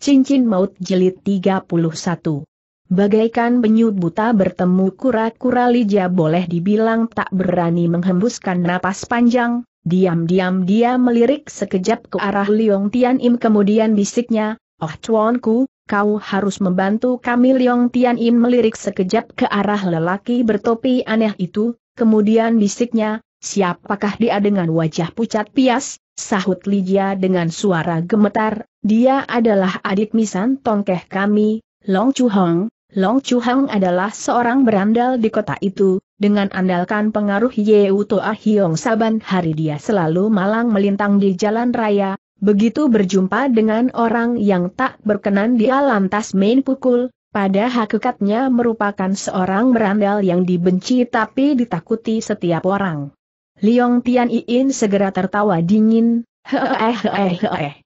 Cincin Maut Jelit 31 Bagaikan penyu buta bertemu kura-kura Lija boleh dibilang tak berani menghembuskan napas panjang, diam-diam dia melirik sekejap ke arah Liong Tian Im kemudian bisiknya, Oh ah, Cuanku, kau harus membantu kami Liong Tian Im melirik sekejap ke arah lelaki bertopi aneh itu, kemudian bisiknya, siapakah dia dengan wajah pucat pias, sahut Lija dengan suara gemetar, dia adalah adik misan tongkeh kami, Long Chu Hong. Long Chu Hong adalah seorang berandal di kota itu, dengan andalkan pengaruh Yeu Ah Hyong saban hari dia selalu malang melintang di jalan raya, begitu berjumpa dengan orang yang tak berkenan dia lantas main pukul, pada hakikatnya merupakan seorang berandal yang dibenci tapi ditakuti setiap orang. Liong Tian Iin segera tertawa dingin, heeh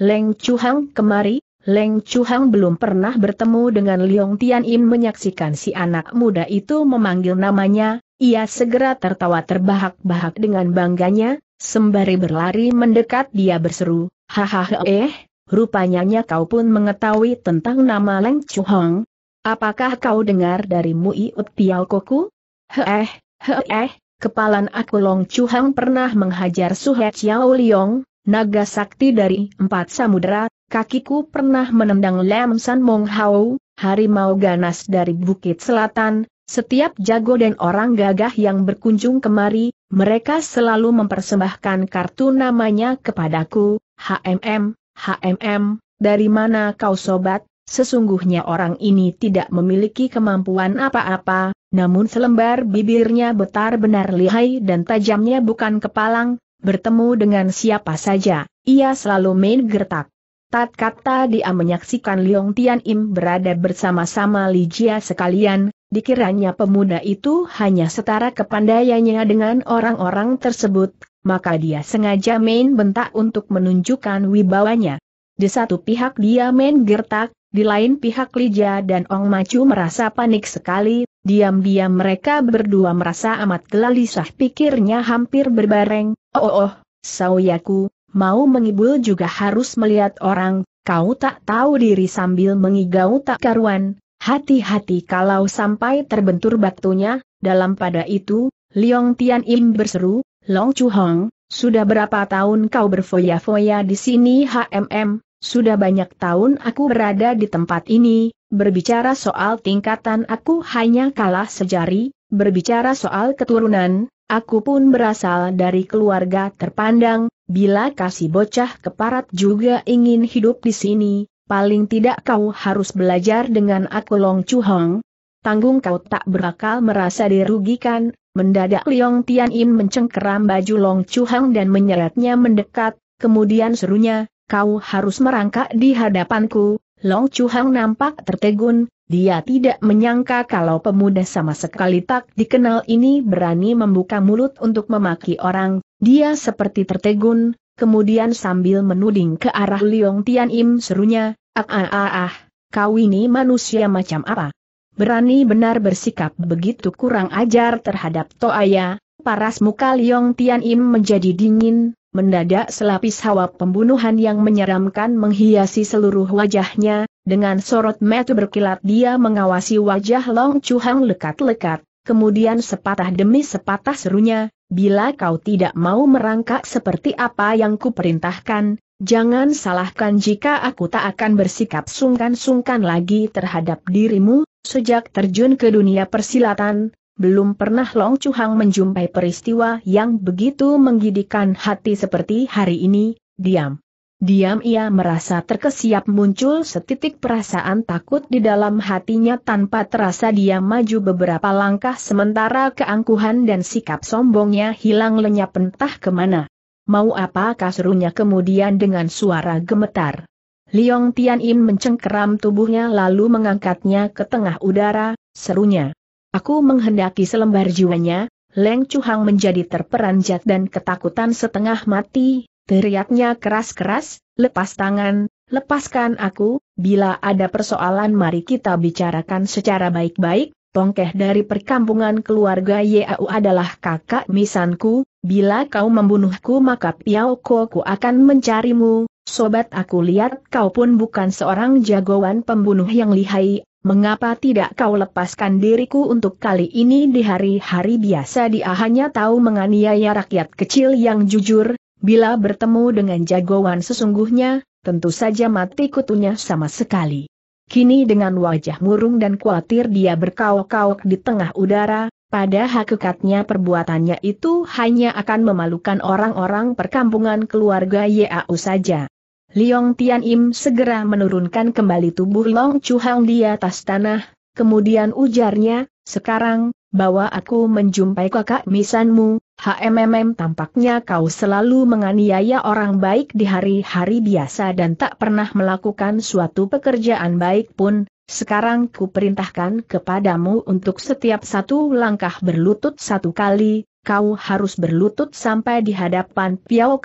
Leng Chuhang kemari, Leng Chuhang belum pernah bertemu dengan Liong Tian Im menyaksikan si anak muda itu memanggil namanya, ia segera tertawa terbahak-bahak dengan bangganya, sembari berlari mendekat dia berseru, hahaha eh, rupanya kau pun mengetahui tentang nama Leng Chuhang. Apakah kau dengar dari Mui Piao Koku? Heeh, heeh, kepalan aku Long Chuhang pernah menghajar Suhe Chiao Liong, naga sakti dari empat samudera, kakiku pernah menendang Lam San Mong Hao, harimau ganas dari bukit selatan, setiap jago dan orang gagah yang berkunjung kemari, mereka selalu mempersembahkan kartu namanya kepadaku, HMM, HMM, dari mana kau sobat, sesungguhnya orang ini tidak memiliki kemampuan apa-apa, namun selembar bibirnya betar benar lihai dan tajamnya bukan kepalang, Bertemu dengan siapa saja, ia selalu main gertak. Tat kata dia menyaksikan Liong Tian Im berada bersama-sama Li Jia sekalian, dikiranya pemuda itu hanya setara kepandaiannya dengan orang-orang tersebut, maka dia sengaja main bentak untuk menunjukkan wibawanya. Di satu pihak dia main gertak, di lain pihak Li Jia dan Ong Macu merasa panik sekali, diam-diam mereka berdua merasa amat gelisah pikirnya hampir berbareng, Oh, oh, oh, Sauyaku, mau mengibul juga harus melihat orang, kau tak tahu diri sambil mengigau tak karuan, hati-hati kalau sampai terbentur batunya, dalam pada itu, Liong Tian Im berseru, Long Chu Hong, sudah berapa tahun kau berfoya-foya di sini HMM, sudah banyak tahun aku berada di tempat ini, berbicara soal tingkatan aku hanya kalah sejari, berbicara soal keturunan, Aku pun berasal dari keluarga terpandang, bila kasih bocah keparat juga ingin hidup di sini, paling tidak kau harus belajar dengan aku Long Chu Hong. Tanggung kau tak berakal merasa dirugikan, mendadak Liong Tian Im mencengkeram baju Long Chu Hong dan menyeretnya mendekat, kemudian serunya, kau harus merangkak di hadapanku, Long Chu Hang nampak tertegun, dia tidak menyangka kalau pemuda sama sekali tak dikenal ini berani membuka mulut untuk memaki orang, dia seperti tertegun, kemudian sambil menuding ke arah Liong Tian Im serunya, ah ah ah ah, kau ini manusia macam apa? Berani benar bersikap begitu kurang ajar terhadap Toaya, paras muka Liong Tian Im menjadi dingin, mendadak selapis hawa pembunuhan yang menyeramkan menghiasi seluruh wajahnya, dengan sorot mata berkilat dia mengawasi wajah Long Chu Hang lekat-lekat, kemudian sepatah demi sepatah serunya, bila kau tidak mau merangkak seperti apa yang kuperintahkan, jangan salahkan jika aku tak akan bersikap sungkan-sungkan lagi terhadap dirimu, sejak terjun ke dunia persilatan, belum pernah Long Chu Hang menjumpai peristiwa yang begitu menggidikan hati seperti hari ini, diam. Diam ia merasa terkesiap muncul setitik perasaan takut di dalam hatinya tanpa terasa dia maju beberapa langkah sementara keangkuhan dan sikap sombongnya hilang lenyap entah kemana. Mau apa kasrunya kemudian dengan suara gemetar. Liong Tian im mencengkeram tubuhnya lalu mengangkatnya ke tengah udara, serunya. Aku menghendaki selembar jiwanya, Leng Chu Hang menjadi terperanjat dan ketakutan setengah mati, Teriaknya keras-keras, lepas tangan, lepaskan aku, bila ada persoalan mari kita bicarakan secara baik-baik, Tongkeh dari perkampungan keluarga Yau adalah kakak misanku, bila kau membunuhku maka Piao Koku akan mencarimu, sobat aku lihat kau pun bukan seorang jagoan pembunuh yang lihai, mengapa tidak kau lepaskan diriku untuk kali ini di hari-hari biasa dia hanya tahu menganiaya rakyat kecil yang jujur, Bila bertemu dengan jagoan sesungguhnya, tentu saja mati kutunya sama sekali. Kini dengan wajah murung dan khawatir dia berkauk-kauk di tengah udara, pada hakikatnya perbuatannya itu hanya akan memalukan orang-orang perkampungan keluarga Yau saja. Liong Tian Im segera menurunkan kembali tubuh Long Chu Hang di atas tanah, kemudian ujarnya, sekarang, bawa aku menjumpai kakak misanmu, HMMM tampaknya kau selalu menganiaya orang baik di hari-hari biasa dan tak pernah melakukan suatu pekerjaan baik pun, sekarang ku perintahkan kepadamu untuk setiap satu langkah berlutut satu kali, kau harus berlutut sampai di hadapan Piao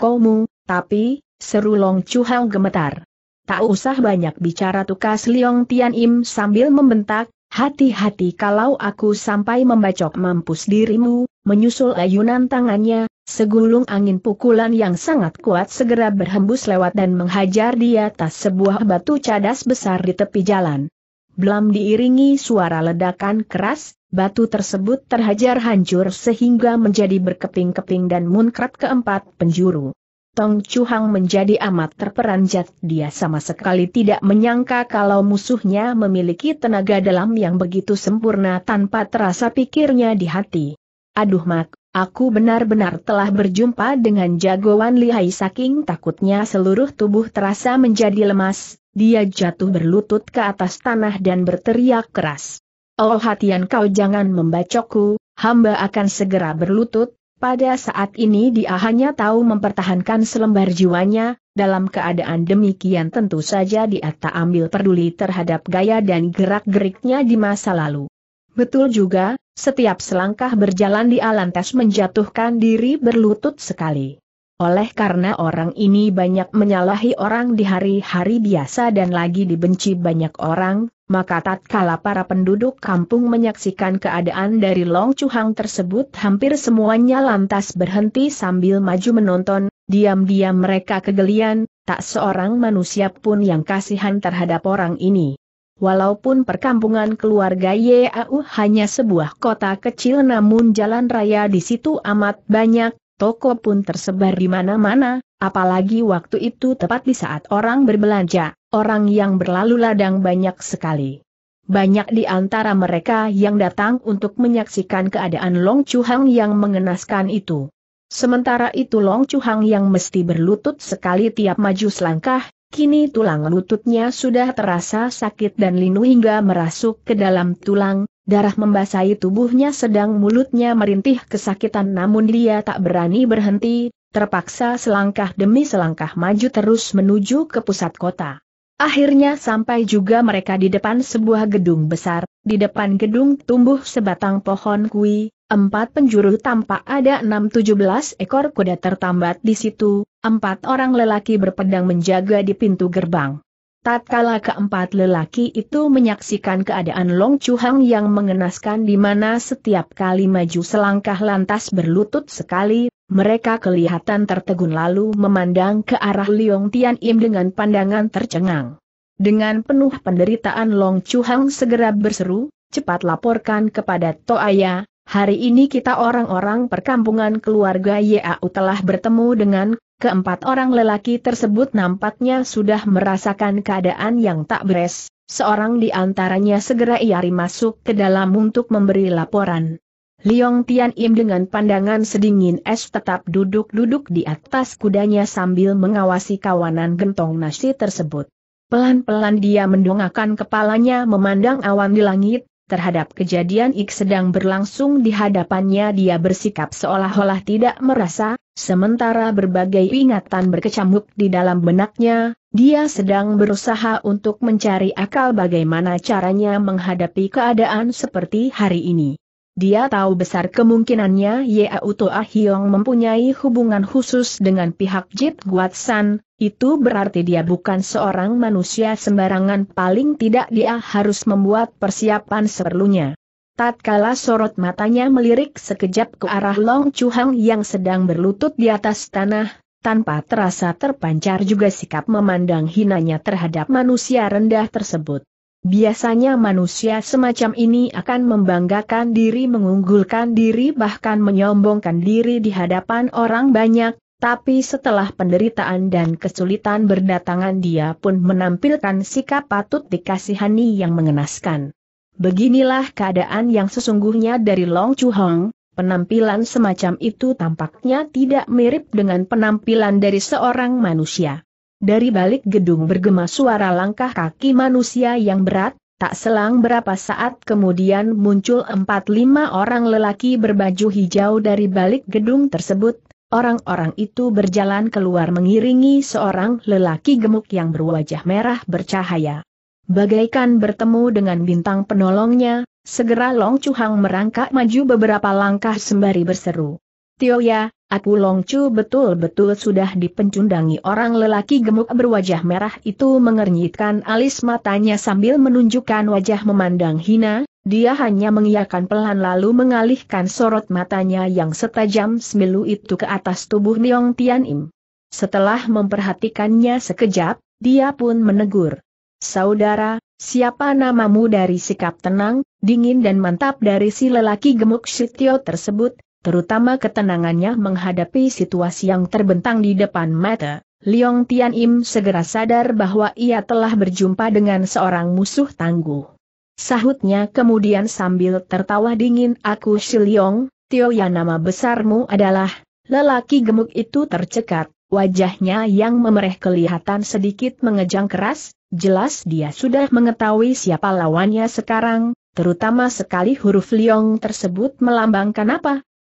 tapi, seru Long Chu gemetar. Tak usah banyak bicara tukas Liong Tian Im sambil membentak, Hati-hati kalau aku sampai membacok mampus dirimu, menyusul ayunan tangannya, segulung angin pukulan yang sangat kuat segera berhembus lewat dan menghajar di atas sebuah batu cadas besar di tepi jalan. Belum diiringi suara ledakan keras, batu tersebut terhajar hancur sehingga menjadi berkeping-keping dan munkrat keempat penjuru. Tong Chuhang menjadi amat terperanjat. Dia sama sekali tidak menyangka kalau musuhnya memiliki tenaga dalam yang begitu sempurna tanpa terasa pikirnya di hati. Aduh mak, aku benar-benar telah berjumpa dengan jagoan lihai saking takutnya seluruh tubuh terasa menjadi lemas, dia jatuh berlutut ke atas tanah dan berteriak keras. Oh hatian kau jangan membacokku, hamba akan segera berlutut, pada saat ini dia hanya tahu mempertahankan selembar jiwanya, dalam keadaan demikian tentu saja dia tak ambil peduli terhadap gaya dan gerak-geriknya di masa lalu. Betul juga, setiap selangkah berjalan di alantas menjatuhkan diri berlutut sekali. Oleh karena orang ini banyak menyalahi orang di hari-hari biasa dan lagi dibenci banyak orang, maka tatkala para penduduk kampung menyaksikan keadaan dari Long Chuhang tersebut hampir semuanya lantas berhenti sambil maju menonton, diam-diam mereka kegelian, tak seorang manusia pun yang kasihan terhadap orang ini. Walaupun perkampungan keluarga Yau hanya sebuah kota kecil namun jalan raya di situ amat banyak, toko pun tersebar di mana-mana, apalagi waktu itu tepat di saat orang berbelanja, orang yang berlalu ladang banyak sekali. Banyak di antara mereka yang datang untuk menyaksikan keadaan Long Chu Hang yang mengenaskan itu. Sementara itu Long Chu Hang yang mesti berlutut sekali tiap maju selangkah, kini tulang lututnya sudah terasa sakit dan linu hingga merasuk ke dalam tulang, Darah membasahi tubuhnya sedang mulutnya merintih kesakitan namun dia tak berani berhenti, terpaksa selangkah demi selangkah maju terus menuju ke pusat kota. Akhirnya sampai juga mereka di depan sebuah gedung besar, di depan gedung tumbuh sebatang pohon kui, empat penjuru tampak ada enam tujuh belas ekor kuda tertambat di situ, empat orang lelaki berpedang menjaga di pintu gerbang. Tatkala keempat lelaki itu menyaksikan keadaan Long Chu Hang yang mengenaskan di mana setiap kali maju selangkah lantas berlutut sekali, mereka kelihatan tertegun lalu memandang ke arah Liong Tian Im dengan pandangan tercengang. Dengan penuh penderitaan Long Chu Hang segera berseru, cepat laporkan kepada Toaya, hari ini kita orang-orang perkampungan keluarga Yau telah bertemu dengan Keempat orang lelaki tersebut nampaknya sudah merasakan keadaan yang tak beres, seorang di antaranya segera iari masuk ke dalam untuk memberi laporan. Liong Tian Im dengan pandangan sedingin es tetap duduk-duduk di atas kudanya sambil mengawasi kawanan gentong nasi tersebut. Pelan-pelan dia mendongakkan kepalanya memandang awan di langit, terhadap kejadian ik sedang berlangsung di hadapannya dia bersikap seolah-olah tidak merasa, Sementara berbagai ingatan berkecamuk di dalam benaknya, dia sedang berusaha untuk mencari akal bagaimana caranya menghadapi keadaan seperti hari ini. Dia tahu besar kemungkinannya Yau Toa Hiong mempunyai hubungan khusus dengan pihak Jit Guatsan, itu berarti dia bukan seorang manusia sembarangan paling tidak dia harus membuat persiapan seperlunya. Tatkala sorot matanya melirik sekejap ke arah Long Chuhang yang sedang berlutut di atas tanah, tanpa terasa terpancar juga sikap memandang hinanya terhadap manusia rendah tersebut. Biasanya manusia semacam ini akan membanggakan diri mengunggulkan diri bahkan menyombongkan diri di hadapan orang banyak, tapi setelah penderitaan dan kesulitan berdatangan dia pun menampilkan sikap patut dikasihani yang mengenaskan. Beginilah keadaan yang sesungguhnya dari Long Chu Hong, penampilan semacam itu tampaknya tidak mirip dengan penampilan dari seorang manusia. Dari balik gedung bergema suara langkah kaki manusia yang berat, tak selang berapa saat kemudian muncul empat lima orang lelaki berbaju hijau dari balik gedung tersebut, orang-orang itu berjalan keluar mengiringi seorang lelaki gemuk yang berwajah merah bercahaya. Bagaikan bertemu dengan bintang penolongnya, segera Long Chu Hang merangkak maju beberapa langkah sembari berseru. Tio ya, aku Long Chu betul-betul sudah dipencundangi orang lelaki gemuk berwajah merah itu mengernyitkan alis matanya sambil menunjukkan wajah memandang hina, dia hanya mengiyakan pelan lalu mengalihkan sorot matanya yang setajam semilu itu ke atas tubuh Niong Tian Im. Setelah memperhatikannya sekejap, dia pun menegur. Saudara, siapa namamu dari sikap tenang, dingin dan mantap dari si lelaki gemuk Sitio tersebut, terutama ketenangannya menghadapi situasi yang terbentang di depan mata. Liong Tian Im segera sadar bahwa ia telah berjumpa dengan seorang musuh tangguh. Sahutnya kemudian sambil tertawa dingin aku si Liong, Tio yang nama besarmu adalah, lelaki gemuk itu tercekat, wajahnya yang memerah kelihatan sedikit mengejang keras, jelas dia sudah mengetahui siapa lawannya sekarang, terutama sekali huruf Liong tersebut melambangkan apa.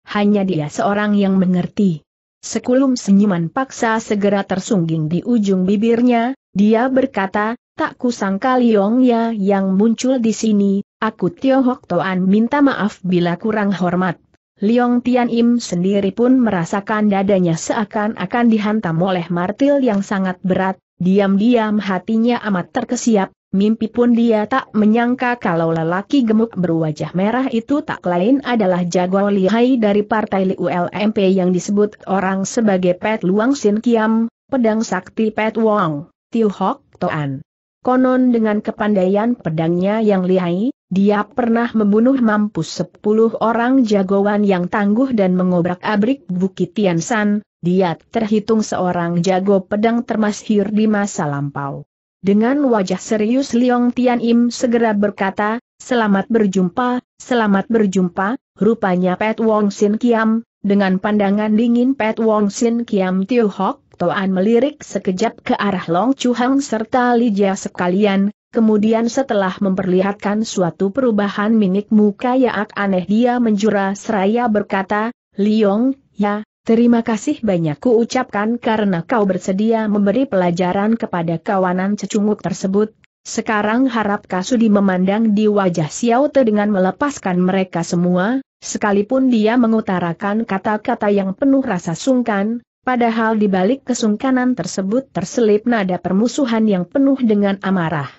Hanya dia seorang yang mengerti. Sekulum senyuman paksa segera tersungging di ujung bibirnya, dia berkata, tak kusangka Liong Ya yang muncul di sini, aku Tio Hok Toan minta maaf bila kurang hormat. Liong Tian Im sendiri pun merasakan dadanya seakan-akan dihantam oleh martil yang sangat berat, Diam-diam hatinya amat terkesiap, mimpi pun dia tak menyangka kalau lelaki gemuk berwajah merah itu tak lain adalah jago lihai dari partai LMP yang disebut orang sebagai Pet Luang Sin Kiam, pedang sakti Pet Wong, Tiu Hok Toan. Konon dengan kepandaian pedangnya yang lihai, dia pernah membunuh mampus sepuluh orang jagoan yang tangguh dan mengobrak-abrik Bukit Tiansan, dia terhitung seorang jago pedang termasyhur di masa lampau. Dengan wajah serius Liong Tian Im segera berkata, selamat berjumpa, selamat berjumpa, rupanya Pet Wong Sin Kiam, dengan pandangan dingin Pet Wong Sin Kiam Tio Hok Toan melirik sekejap ke arah Long Chu Hang serta Li Jia sekalian, kemudian setelah memperlihatkan suatu perubahan minik muka yang aneh dia menjura seraya berkata, Liong, ya, Terima kasih banyak ku ucapkan karena kau bersedia memberi pelajaran kepada kawanan cecunguk tersebut. Sekarang harap Kasudi memandang di wajah Xiao Te dengan melepaskan mereka semua, sekalipun dia mengutarakan kata-kata yang penuh rasa sungkan, padahal di balik kesungkanan tersebut terselip nada permusuhan yang penuh dengan amarah.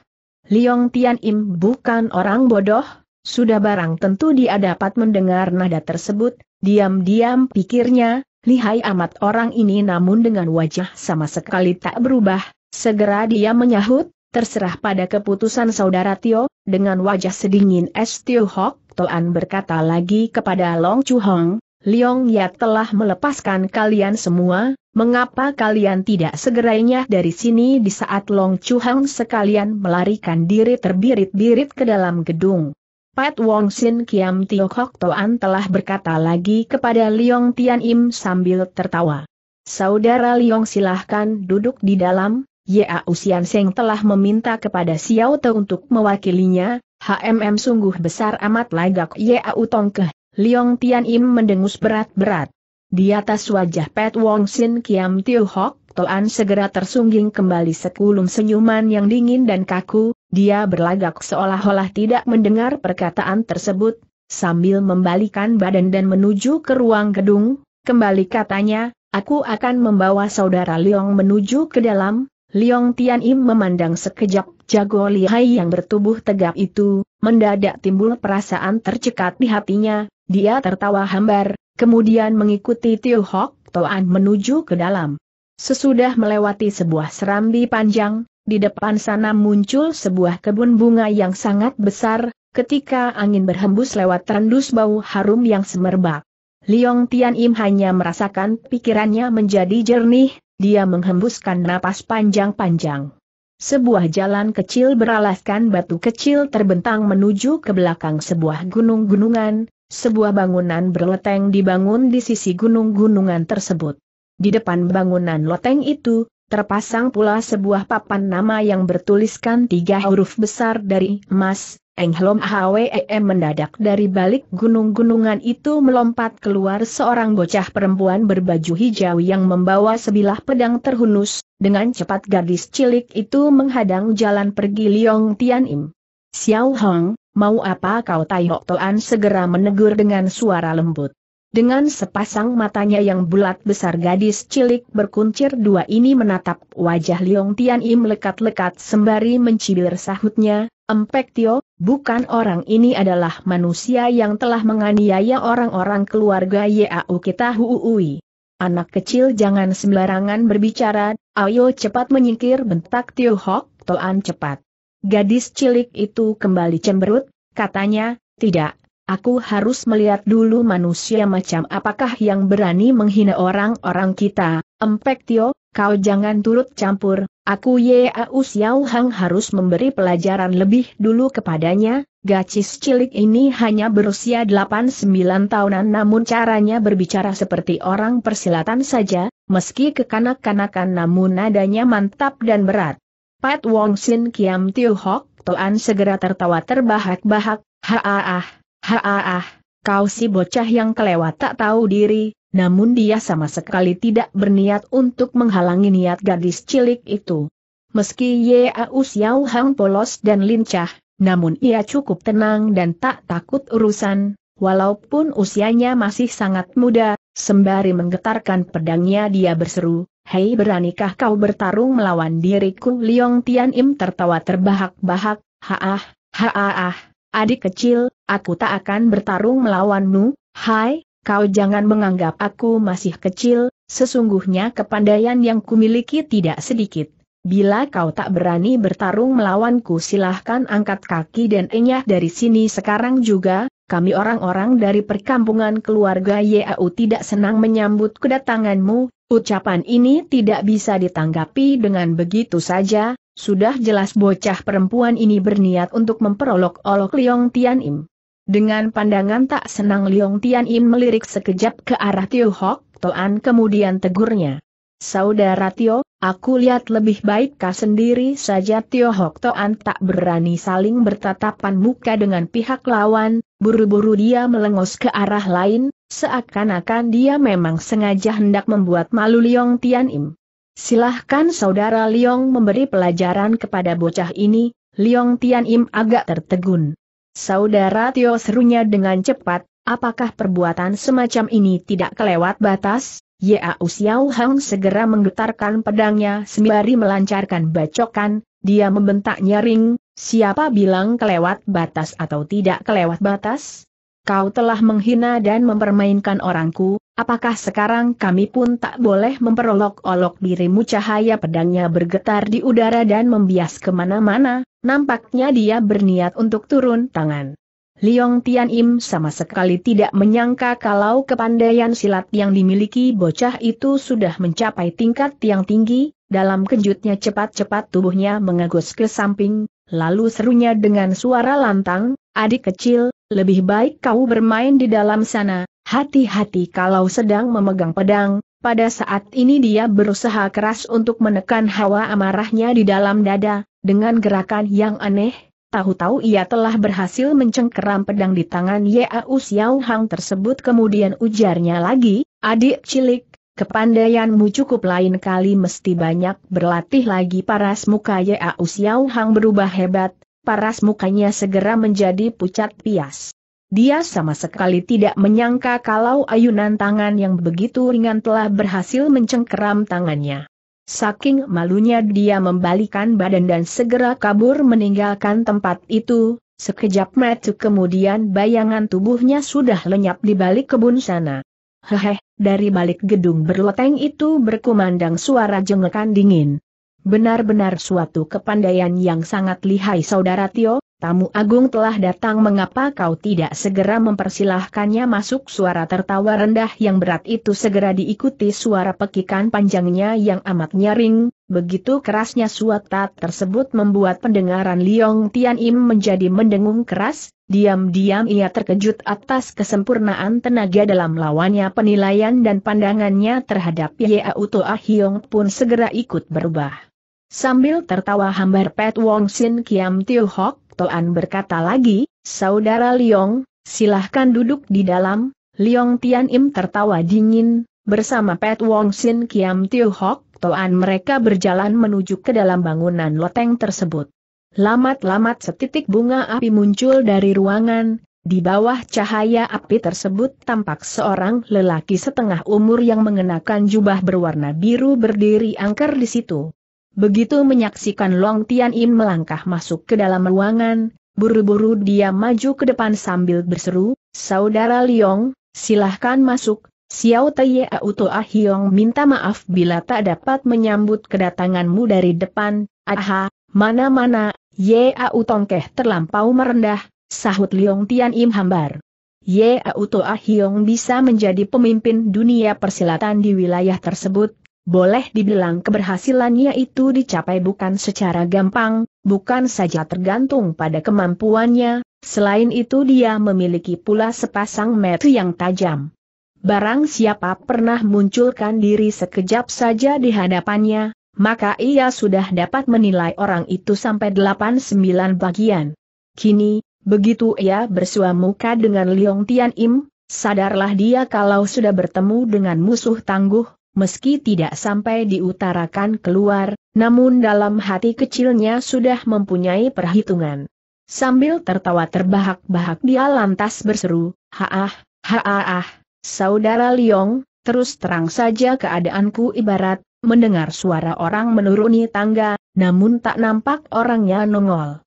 Liong Tian Im bukan orang bodoh, sudah barang tentu dia dapat mendengar nada tersebut, diam-diam pikirnya, Lihai amat orang ini namun dengan wajah sama sekali tak berubah, segera dia menyahut, terserah pada keputusan saudara Tio, dengan wajah sedingin es Tio Hok Toan berkata lagi kepada Long Chu Hong, Liong Ya telah melepaskan kalian semua, mengapa kalian tidak segerainya dari sini di saat Long Chu Hong sekalian melarikan diri terbirit-birit ke dalam gedung? Pat Wong Sin Kiam Tio Kok Toan telah berkata lagi kepada Liong Tian Im sambil tertawa. Saudara Liong silahkan duduk di dalam, Ya Usian Seng telah meminta kepada Xiao Te untuk mewakilinya, HMM sungguh besar amat lagak Ya Tongkeh, Liong Tian Im mendengus berat-berat. Di atas wajah Pat Wong Sin Kiam Tio Hok Toan segera tersungging kembali sekulum senyuman yang dingin dan kaku, dia berlagak seolah-olah tidak mendengar perkataan tersebut, sambil membalikan badan dan menuju ke ruang gedung, kembali katanya, aku akan membawa saudara Liong menuju ke dalam, Liong Tian Im memandang sekejap jago lihai yang bertubuh tegap itu, mendadak timbul perasaan tercekat di hatinya, dia tertawa hambar, kemudian mengikuti Tio Hok Toan menuju ke dalam. Sesudah melewati sebuah serambi panjang, di depan sana muncul sebuah kebun bunga yang sangat besar, ketika angin berhembus lewat tandus bau harum yang semerbak. Liong Tian Im hanya merasakan pikirannya menjadi jernih, dia menghembuskan napas panjang-panjang. Sebuah jalan kecil beralaskan batu kecil terbentang menuju ke belakang sebuah gunung-gunungan, sebuah bangunan berleteng dibangun di sisi gunung-gunungan tersebut. Di depan bangunan loteng itu, Terpasang pula sebuah papan nama yang bertuliskan tiga huruf besar dari emas, Enghlom HWEM mendadak dari balik gunung-gunungan itu melompat keluar seorang bocah perempuan berbaju hijau yang membawa sebilah pedang terhunus, dengan cepat gadis cilik itu menghadang jalan pergi Liong Tian Im. Xiao Hong, mau apa kau Tai Hok Toan segera menegur dengan suara lembut. Dengan sepasang matanya yang bulat besar gadis cilik berkuncir dua ini menatap wajah Liong Tian Im lekat-lekat sembari mencibir sahutnya, Empek Tio, bukan orang ini adalah manusia yang telah menganiaya orang-orang keluarga Yau kita huuui. Anak kecil jangan sembarangan berbicara, ayo cepat menyingkir bentak Tio Hok Toan cepat. Gadis cilik itu kembali cemberut, katanya, tidak, Aku harus melihat dulu manusia macam apakah yang berani menghina orang-orang kita. Empek Tio, kau jangan turut campur. Aku Yeau Xiao Hang harus memberi pelajaran lebih dulu kepadanya. Gacis cilik ini hanya berusia 8-9 tahunan namun caranya berbicara seperti orang persilatan saja, meski kekanak-kanakan namun nadanya mantap dan berat. Pat Wong Sin Kiam Tio Hok Toan segera tertawa terbahak-bahak, ha ah. Haah, kau si bocah yang kelewat tak tahu diri, namun dia sama sekali tidak berniat untuk menghalangi niat gadis cilik itu. Meski Yau Xiao Hang polos dan lincah, namun ia cukup tenang dan tak takut urusan, walaupun usianya masih sangat muda, sembari menggetarkan pedangnya dia berseru, Hei beranikah kau bertarung melawan diriku? Liong Tian Im tertawa terbahak-bahak, haah, haah, Adik kecil, aku tak akan bertarung melawanmu, hai, kau jangan menganggap aku masih kecil, sesungguhnya kepandaian yang kumiliki tidak sedikit. Bila kau tak berani bertarung melawanku silahkan angkat kaki dan enyah dari sini sekarang juga, kami orang-orang dari perkampungan keluarga Yau tidak senang menyambut kedatanganmu, ucapan ini tidak bisa ditanggapi dengan begitu saja, sudah jelas bocah perempuan ini berniat untuk memperolok-olok Liong Tian Im. Dengan pandangan tak senang Liong Tian Im melirik sekejap ke arah Tio Hok Toan kemudian tegurnya. Saudara Tio, aku lihat lebih baik kau sendiri saja Tio Hok Toan tak berani saling bertatapan muka dengan pihak lawan, buru-buru dia melengos ke arah lain, seakan-akan dia memang sengaja hendak membuat malu Liong Tian Im. Silahkan saudara Liong memberi pelajaran kepada bocah ini, Liong Tian Im agak tertegun. Saudara Tio serunya dengan cepat, apakah perbuatan semacam ini tidak kelewat batas? Ya Xiao Hang segera menggetarkan pedangnya sembari melancarkan bacokan, dia membentak nyaring, siapa bilang kelewat batas atau tidak kelewat batas? kau telah menghina dan mempermainkan orangku, apakah sekarang kami pun tak boleh memperolok-olok dirimu cahaya pedangnya bergetar di udara dan membias kemana-mana, nampaknya dia berniat untuk turun tangan. Liong Tian Im sama sekali tidak menyangka kalau kepandaian silat yang dimiliki bocah itu sudah mencapai tingkat yang tinggi, dalam kejutnya cepat-cepat tubuhnya mengagus ke samping, lalu serunya dengan suara lantang, adik kecil, lebih baik kau bermain di dalam sana, hati-hati kalau sedang memegang pedang, pada saat ini dia berusaha keras untuk menekan hawa amarahnya di dalam dada, dengan gerakan yang aneh, tahu-tahu ia telah berhasil mencengkeram pedang di tangan Yau Xiao Hang tersebut kemudian ujarnya lagi, adik cilik, kepandaianmu cukup lain kali mesti banyak berlatih lagi paras muka Yau Xiao Hang berubah hebat, paras mukanya segera menjadi pucat pias. Dia sama sekali tidak menyangka kalau ayunan tangan yang begitu ringan telah berhasil mencengkeram tangannya. Saking malunya dia membalikan badan dan segera kabur meninggalkan tempat itu, sekejap metu kemudian bayangan tubuhnya sudah lenyap di balik kebun sana. Hehe, dari balik gedung berloteng itu berkumandang suara jengekan dingin. Benar-benar suatu kepandaian yang sangat lihai saudara Tio, tamu agung telah datang mengapa kau tidak segera mempersilahkannya masuk suara tertawa rendah yang berat itu segera diikuti suara pekikan panjangnya yang amat nyaring, Begitu kerasnya suara tersebut membuat pendengaran Liong Tian Im menjadi mendengung keras, diam-diam ia terkejut atas kesempurnaan tenaga dalam lawannya penilaian dan pandangannya terhadap Yau Toa Hiong pun segera ikut berubah. Sambil tertawa hambar Pet Wong Sin Kiam Tiu Hok, Toan berkata lagi, Saudara Liong, silahkan duduk di dalam, Liong Tian Im tertawa dingin, bersama Pet Wong Sin Kiam Tiu Hok, Toan mereka berjalan menuju ke dalam bangunan loteng tersebut. Lamat-lamat setitik bunga api muncul dari ruangan, di bawah cahaya api tersebut tampak seorang lelaki setengah umur yang mengenakan jubah berwarna biru berdiri angker di situ. Begitu menyaksikan Long Tian Im melangkah masuk ke dalam ruangan, buru-buru dia maju ke depan sambil berseru, Saudara Liong, silahkan masuk, Xiao Teye Auto Ahiong minta maaf bila tak dapat menyambut kedatanganmu dari depan, aha, mana-mana, Yau Tongkeh terlampau merendah, sahut Liong Tian Im hambar. Yau Toa Ahiong bisa menjadi pemimpin dunia persilatan di wilayah tersebut, boleh dibilang keberhasilannya itu dicapai bukan secara gampang, bukan saja tergantung pada kemampuannya, selain itu dia memiliki pula sepasang mata yang tajam. Barang siapa pernah munculkan diri sekejap saja di hadapannya, maka ia sudah dapat menilai orang itu sampai 8-9 bagian. Kini, begitu ia bersua muka dengan Liong Tian Im, sadarlah dia kalau sudah bertemu dengan musuh tangguh, meski tidak sampai diutarakan keluar, namun dalam hati kecilnya sudah mempunyai perhitungan. Sambil tertawa terbahak-bahak dia lantas berseru, haah, haah, Saudara Liong, terus terang saja keadaanku ibarat, mendengar suara orang menuruni tangga, namun tak nampak orangnya nongol.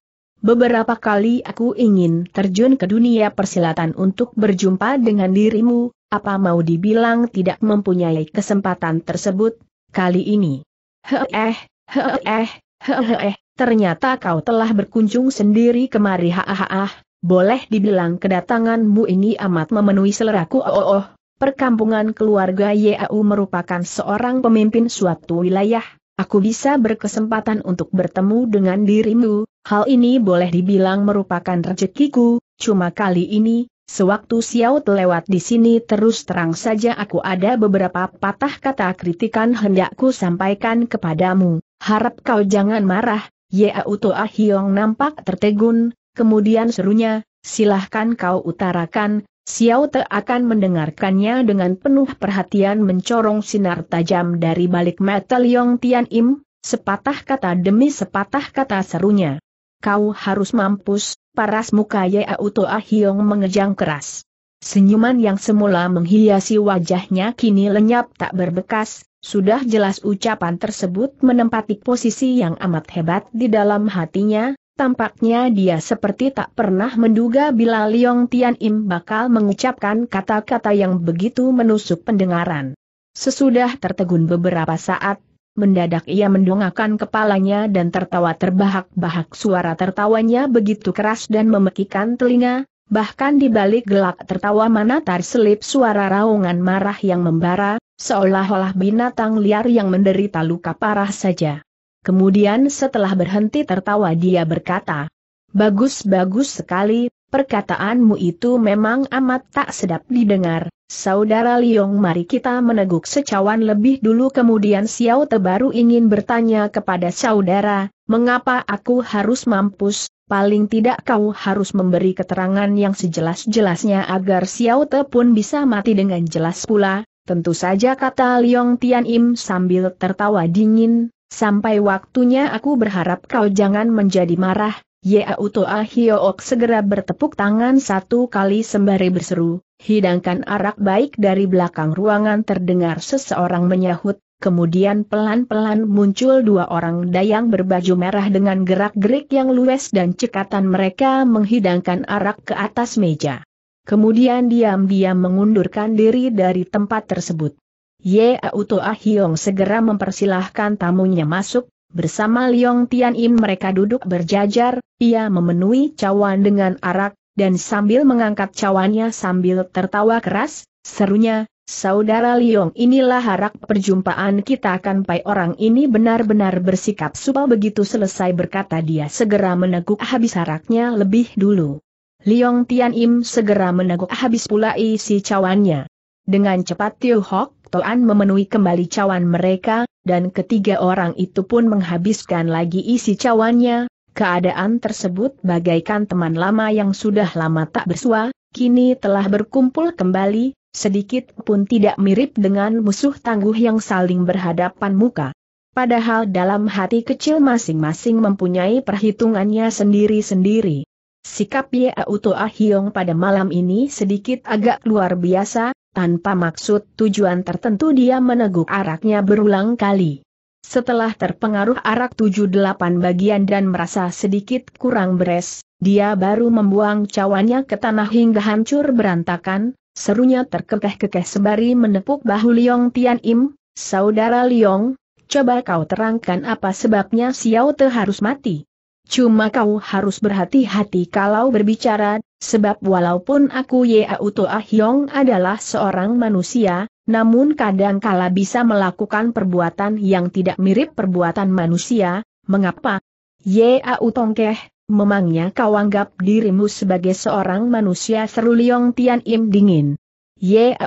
Beberapa kali aku ingin terjun ke dunia persilatan untuk berjumpa dengan dirimu, apa mau dibilang tidak mempunyai kesempatan tersebut, kali ini. heeh, heeh, heeh, ternyata kau telah berkunjung sendiri kemari ha ha ha. Ah boleh dibilang kedatanganmu ini amat memenuhi seleraku oh, oh oh, perkampungan keluarga Yau merupakan seorang pemimpin suatu wilayah, aku bisa berkesempatan untuk bertemu dengan dirimu, hal ini boleh dibilang merupakan rezekiku, cuma kali ini, sewaktu Xiao lewat di sini terus terang saja aku ada beberapa patah kata kritikan hendakku sampaikan kepadamu, harap kau jangan marah, Yau Toa Hiong nampak tertegun, kemudian serunya, silahkan kau utarakan, Xiao Te akan mendengarkannya dengan penuh perhatian mencorong sinar tajam dari balik metal Yong Tian Im, sepatah kata demi sepatah kata serunya. Kau harus mampus, paras muka Yao Toa ah Hiong mengejang keras. Senyuman yang semula menghiasi wajahnya kini lenyap tak berbekas, sudah jelas ucapan tersebut menempati posisi yang amat hebat di dalam hatinya, Tampaknya dia seperti tak pernah menduga bila Liong Tian Im bakal mengucapkan kata-kata yang begitu menusuk pendengaran. Sesudah tertegun beberapa saat, mendadak ia mendongakkan kepalanya dan tertawa terbahak-bahak suara tertawanya begitu keras dan memekikan telinga, bahkan di balik gelak tertawa mana terselip suara raungan marah yang membara, seolah-olah binatang liar yang menderita luka parah saja. Kemudian setelah berhenti tertawa dia berkata, Bagus-bagus sekali, perkataanmu itu memang amat tak sedap didengar, Saudara Liong mari kita meneguk secawan lebih dulu kemudian Xiao Tebaru ingin bertanya kepada saudara, mengapa aku harus mampus, paling tidak kau harus memberi keterangan yang sejelas-jelasnya agar Xiao Te pun bisa mati dengan jelas pula, tentu saja kata Liong Tian Im sambil tertawa dingin, Sampai waktunya aku berharap kau jangan menjadi marah, Ya Toa Hiook segera bertepuk tangan satu kali sembari berseru, hidangkan arak baik dari belakang ruangan terdengar seseorang menyahut, kemudian pelan-pelan muncul dua orang dayang berbaju merah dengan gerak-gerik yang luwes dan cekatan mereka menghidangkan arak ke atas meja. Kemudian diam-diam mengundurkan diri dari tempat tersebut. Ye Ah Ahyong segera mempersilahkan tamunya masuk, bersama Liong Tian Im mereka duduk berjajar, ia memenuhi cawan dengan arak, dan sambil mengangkat cawannya sambil tertawa keras, serunya, Saudara Liong inilah harap perjumpaan kita akan pai orang ini benar-benar bersikap supaya begitu selesai berkata dia segera meneguk habis haraknya lebih dulu. Liong Tian Im segera meneguk habis pula isi cawannya. Dengan cepat Tio Hok, Toan memenuhi kembali cawan mereka, dan ketiga orang itu pun menghabiskan lagi isi cawannya, keadaan tersebut bagaikan teman lama yang sudah lama tak bersua, kini telah berkumpul kembali, sedikit pun tidak mirip dengan musuh tangguh yang saling berhadapan muka. Padahal dalam hati kecil masing-masing mempunyai perhitungannya sendiri-sendiri. Sikap Yauto Ahiong pada malam ini sedikit agak luar biasa, tanpa maksud tujuan tertentu dia meneguk araknya berulang kali. Setelah terpengaruh arak tujuh delapan bagian dan merasa sedikit kurang beres, dia baru membuang cawannya ke tanah hingga hancur berantakan, serunya terkekeh-kekeh sembari menepuk bahu Liong Tian Im, Saudara Liong, coba kau terangkan apa sebabnya Xiao Te harus mati. Cuma kau harus berhati-hati kalau berbicara, sebab walaupun aku Uto Ah Yong adalah seorang manusia, namun kadang-kala bisa melakukan perbuatan yang tidak mirip perbuatan manusia, mengapa? Yau Tongkeh, memangnya kau anggap dirimu sebagai seorang manusia seru Liong Tian Im dingin.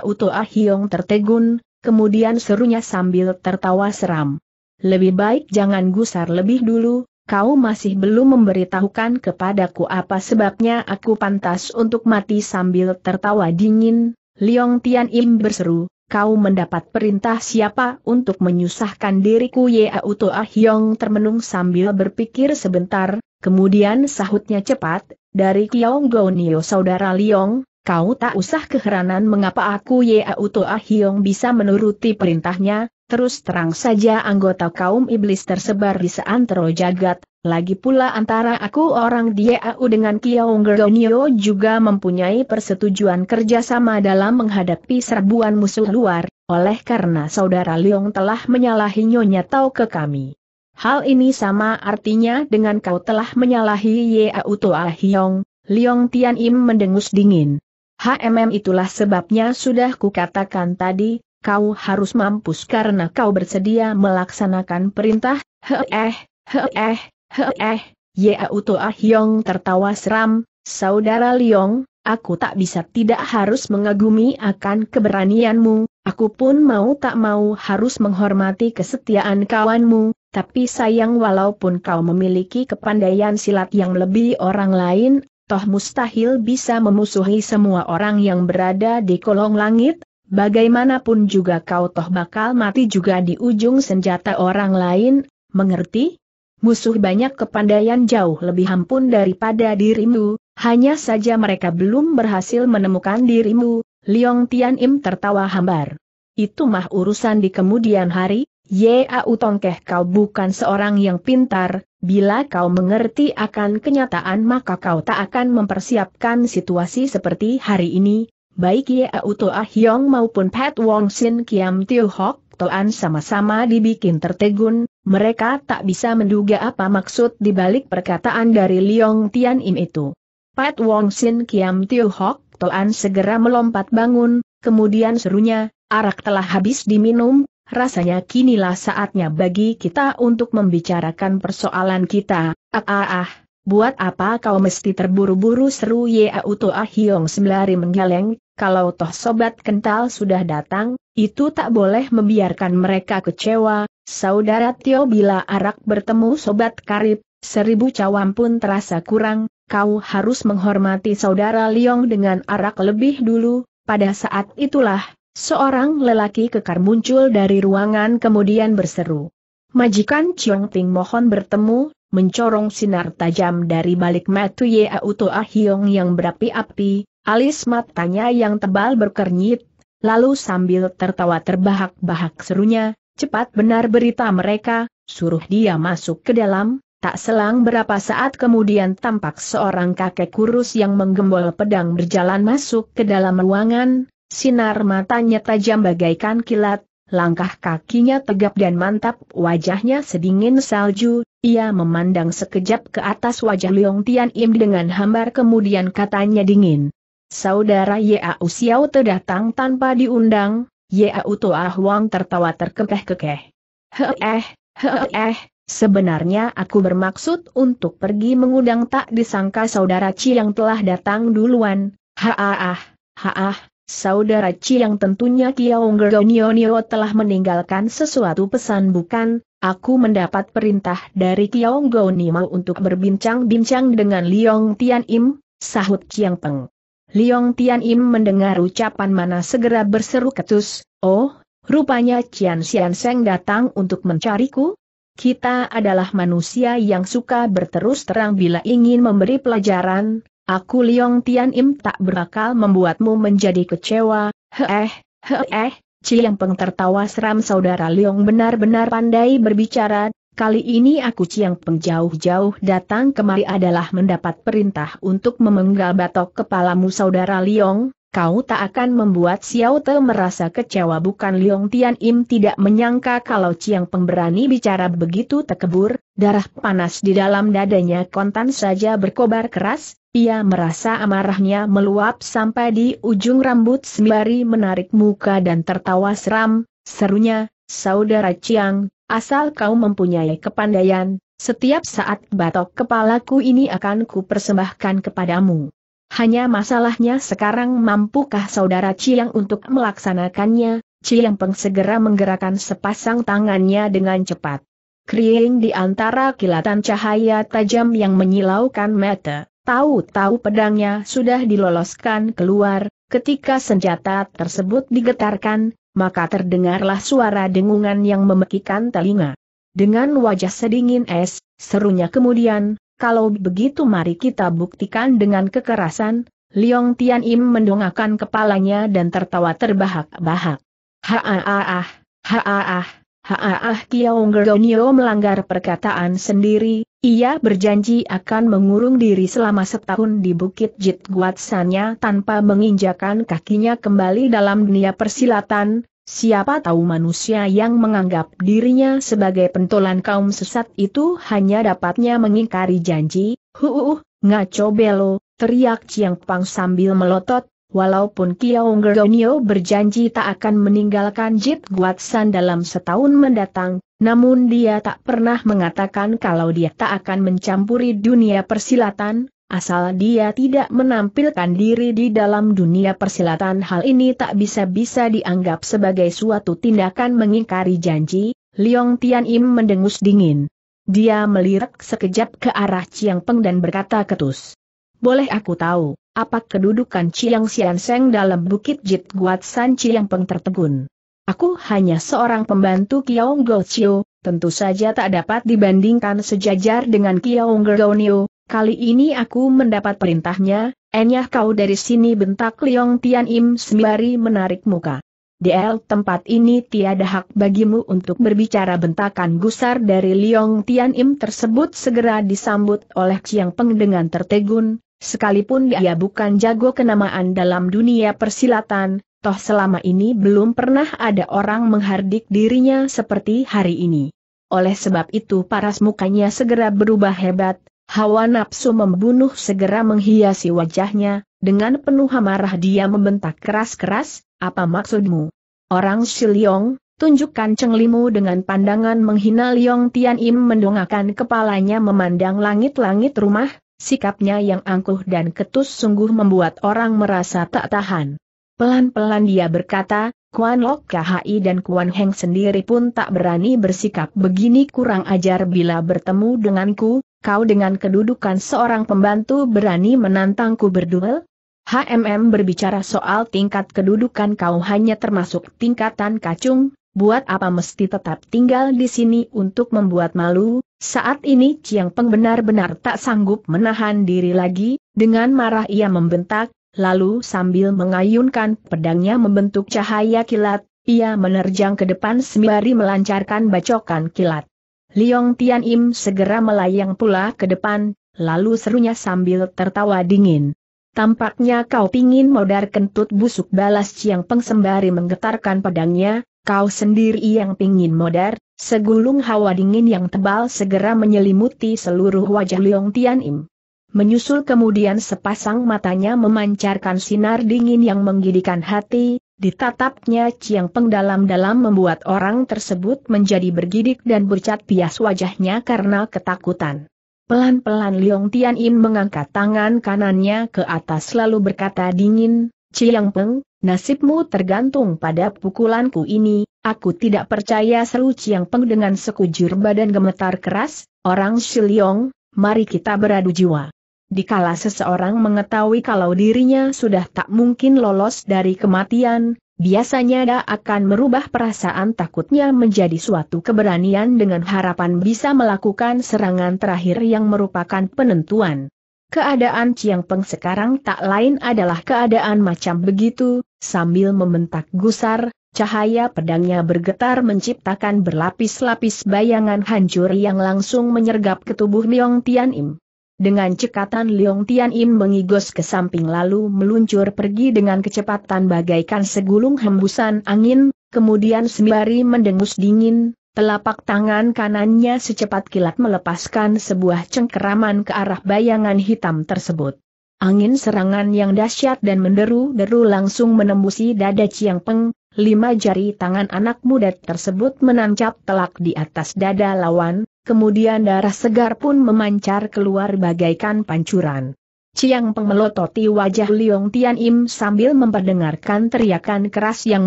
Uto Ah Yong tertegun, kemudian serunya sambil tertawa seram. Lebih baik jangan gusar lebih dulu, kau masih belum memberitahukan kepadaku apa sebabnya aku pantas untuk mati sambil tertawa dingin, Liong Tian Im berseru, kau mendapat perintah siapa untuk menyusahkan diriku Uto Toa ah Hyong termenung sambil berpikir sebentar, kemudian sahutnya cepat, dari Kiong Gonio saudara Liong, kau tak usah keheranan mengapa aku Uto Toa ah Hyong bisa menuruti perintahnya, Terus terang saja anggota kaum iblis tersebar di seantero jagat, lagi pula antara aku orang aku dengan Kiaung Gerdonio juga mempunyai persetujuan kerjasama dalam menghadapi serbuan musuh luar, oleh karena saudara Leong telah menyalahi Nyonya Tau ke kami. Hal ini sama artinya dengan kau telah menyalahi Yau Toa Hiong. Liong Tian Im mendengus dingin. HMM itulah sebabnya sudah kukatakan tadi, kau harus mampus karena kau bersedia melaksanakan perintah, heeh, heeh, heeh, Yau Toa Hyong tertawa seram, saudara Liong, aku tak bisa tidak harus mengagumi akan keberanianmu, aku pun mau tak mau harus menghormati kesetiaan kawanmu, tapi sayang walaupun kau memiliki kepandaian silat yang lebih orang lain, toh mustahil bisa memusuhi semua orang yang berada di kolong langit, Bagaimanapun juga kau toh bakal mati juga di ujung senjata orang lain, mengerti? Musuh banyak kepandaian jauh lebih hampun daripada dirimu, hanya saja mereka belum berhasil menemukan dirimu, Liong Tian Im tertawa hambar. Itu mah urusan di kemudian hari, Ya Utongkeh kau bukan seorang yang pintar, bila kau mengerti akan kenyataan maka kau tak akan mempersiapkan situasi seperti hari ini, baik Yau Toa ah Hyong maupun Pat Wong Sin Kiam Tio Hok Toan sama-sama dibikin tertegun, mereka tak bisa menduga apa maksud dibalik perkataan dari Liong Tian Im itu. Pat Wong Sin Kiam Tio Hok Toan segera melompat bangun, kemudian serunya, arak telah habis diminum, rasanya kinilah saatnya bagi kita untuk membicarakan persoalan kita, ah ah ah. Buat apa kau mesti terburu-buru seru Yau Toa ah Hiong sembari menggeleng, kalau toh sobat kental sudah datang, itu tak boleh membiarkan mereka kecewa, saudara Tio bila arak bertemu sobat karib, seribu cawam pun terasa kurang, kau harus menghormati saudara Liong dengan arak lebih dulu, pada saat itulah, seorang lelaki kekar muncul dari ruangan kemudian berseru. Majikan Chiong Ting mohon bertemu, mencorong sinar tajam dari balik mata Auto Ahyong yang berapi-api, alis matanya yang tebal berkernyit, lalu sambil tertawa terbahak-bahak serunya, cepat benar berita mereka, suruh dia masuk ke dalam, tak selang berapa saat kemudian tampak seorang kakek kurus yang menggembol pedang berjalan masuk ke dalam ruangan, sinar matanya tajam bagaikan kilat, Langkah kakinya tegap dan mantap, wajahnya sedingin salju, ia memandang sekejap ke atas wajah Leong Tian Im dengan hambar kemudian katanya dingin. Saudara Yau Xiao terdatang tanpa diundang, Yau Toa Huang tertawa terkekeh-kekeh. Heeh, heeh, sebenarnya aku bermaksud untuk pergi mengundang tak disangka saudara Ci yang telah datang duluan, haah, haah, Saudara yang tentunya Kiaong Nio telah meninggalkan sesuatu pesan bukan, aku mendapat perintah dari Kiaong Nio untuk berbincang-bincang dengan Liong Tian Im, sahut Chiang Peng. Liong Tian Im mendengar ucapan mana segera berseru ketus, oh, rupanya Cian Sian Seng datang untuk mencariku? Kita adalah manusia yang suka berterus terang bila ingin memberi pelajaran, Aku Liong Tian Im tak berakal membuatmu menjadi kecewa, heeh, heeh, Ciang Peng tertawa seram saudara Liong benar-benar pandai berbicara, kali ini aku Ciang Peng jauh-jauh datang kemari adalah mendapat perintah untuk memenggal batok kepalamu saudara Liong, kau tak akan membuat Xiao Te merasa kecewa bukan Liong Tian Im tidak menyangka kalau Ciang Peng berani bicara begitu tekebur, darah panas di dalam dadanya kontan saja berkobar keras, ia merasa amarahnya meluap sampai di ujung rambut sembari menarik muka dan tertawa seram, serunya, Saudara Chiang, asal kau mempunyai kepandaian, setiap saat batok kepalaku ini akan kupersembahkan kepadamu. Hanya masalahnya sekarang mampukah saudara Chiang untuk melaksanakannya, Chiang Peng segera menggerakkan sepasang tangannya dengan cepat. Kriing di antara kilatan cahaya tajam yang menyilaukan mata. Tahu-tahu pedangnya sudah diloloskan keluar, ketika senjata tersebut digetarkan, maka terdengarlah suara dengungan yang memekikan telinga. Dengan wajah sedingin es, serunya kemudian, kalau begitu mari kita buktikan dengan kekerasan, Liong Tian Im mendongakkan kepalanya dan tertawa terbahak-bahak. Ha-ah-ah, ha-ah-ah. Haah Kiong Gergonio melanggar perkataan sendiri, ia berjanji akan mengurung diri selama setahun di Bukit Jit Guatsanya tanpa menginjakan kakinya kembali dalam dunia persilatan, siapa tahu manusia yang menganggap dirinya sebagai pentolan kaum sesat itu hanya dapatnya mengingkari janji, huuh, ngaco belo, teriak Ciang Pang sambil melotot, Walaupun Kiao Ngeronio berjanji tak akan meninggalkan Jit Guatsan dalam setahun mendatang, namun dia tak pernah mengatakan kalau dia tak akan mencampuri dunia persilatan, asal dia tidak menampilkan diri di dalam dunia persilatan hal ini tak bisa-bisa dianggap sebagai suatu tindakan mengingkari janji, Liong Tian Im mendengus dingin. Dia melirik sekejap ke arah Chiang Peng dan berkata ketus. Boleh aku tahu, apa kedudukan Chiang Sian Seng dalam Bukit Jit Guat San Chiang Peng tertegun. Aku hanya seorang pembantu Kiaung Go Chiu, tentu saja tak dapat dibandingkan sejajar dengan Kiaung Go Niu, kali ini aku mendapat perintahnya, enyah kau dari sini bentak Liong Tian Im sembari menarik muka. DL tempat ini tiada hak bagimu untuk berbicara bentakan gusar dari Liong Tian Im tersebut segera disambut oleh Chiang Peng dengan tertegun, Sekalipun dia ya. bukan jago kenamaan dalam dunia persilatan, toh selama ini belum pernah ada orang menghardik dirinya seperti hari ini. Oleh sebab itu paras mukanya segera berubah hebat, hawa nafsu membunuh segera menghiasi wajahnya, dengan penuh amarah dia membentak keras-keras, apa maksudmu? Orang Shiliong, tunjukkan cenglimu dengan pandangan menghina Liong Tian Im mendongakkan kepalanya memandang langit-langit rumah, Sikapnya yang angkuh dan ketus sungguh membuat orang merasa tak tahan. Pelan-pelan dia berkata, Kuan Lok KHI dan Kuan Heng sendiri pun tak berani bersikap begini kurang ajar bila bertemu denganku, kau dengan kedudukan seorang pembantu berani menantangku berduel? HMM berbicara soal tingkat kedudukan kau hanya termasuk tingkatan kacung, buat apa mesti tetap tinggal di sini untuk membuat malu? Saat ini Ciang Peng benar-benar tak sanggup menahan diri lagi, dengan marah ia membentak, lalu sambil mengayunkan pedangnya membentuk cahaya kilat, ia menerjang ke depan sembari melancarkan bacokan kilat. Liong Tian Im segera melayang pula ke depan, lalu serunya sambil tertawa dingin. Tampaknya kau pingin modar kentut busuk balas Ciang Peng sembari menggetarkan pedangnya, kau sendiri yang pingin modar, segulung hawa dingin yang tebal segera menyelimuti seluruh wajah Leong Tian Im. Menyusul kemudian sepasang matanya memancarkan sinar dingin yang menggidikan hati, ditatapnya Ciang Peng dalam-dalam membuat orang tersebut menjadi bergidik dan bercat pias wajahnya karena ketakutan. Pelan-pelan Liong Tian Im mengangkat tangan kanannya ke atas lalu berkata dingin, Ciyang Peng, nasibmu tergantung pada pukulanku ini, aku tidak percaya seru Ciyang Peng dengan sekujur badan gemetar keras, orang Liong, mari kita beradu jiwa. Dikala seseorang mengetahui kalau dirinya sudah tak mungkin lolos dari kematian, Biasanya dia akan merubah perasaan takutnya menjadi suatu keberanian dengan harapan bisa melakukan serangan terakhir yang merupakan penentuan. Keadaan Chiang Peng sekarang tak lain adalah keadaan macam begitu, sambil membentak gusar, cahaya pedangnya bergetar menciptakan berlapis-lapis bayangan hancur yang langsung menyergap ke tubuh Myong Tian Im. Dengan cekatan Leong Tian Im mengigos ke samping lalu meluncur pergi dengan kecepatan bagaikan segulung hembusan angin, kemudian sembari mendengus dingin, telapak tangan kanannya secepat kilat melepaskan sebuah cengkeraman ke arah bayangan hitam tersebut. Angin serangan yang dahsyat dan menderu-deru langsung menembusi dada Chiang Peng, lima jari tangan anak muda tersebut menancap telak di atas dada lawan, kemudian darah segar pun memancar keluar bagaikan pancuran. Ciang Peng melototi wajah Liong Tian Im sambil memperdengarkan teriakan keras yang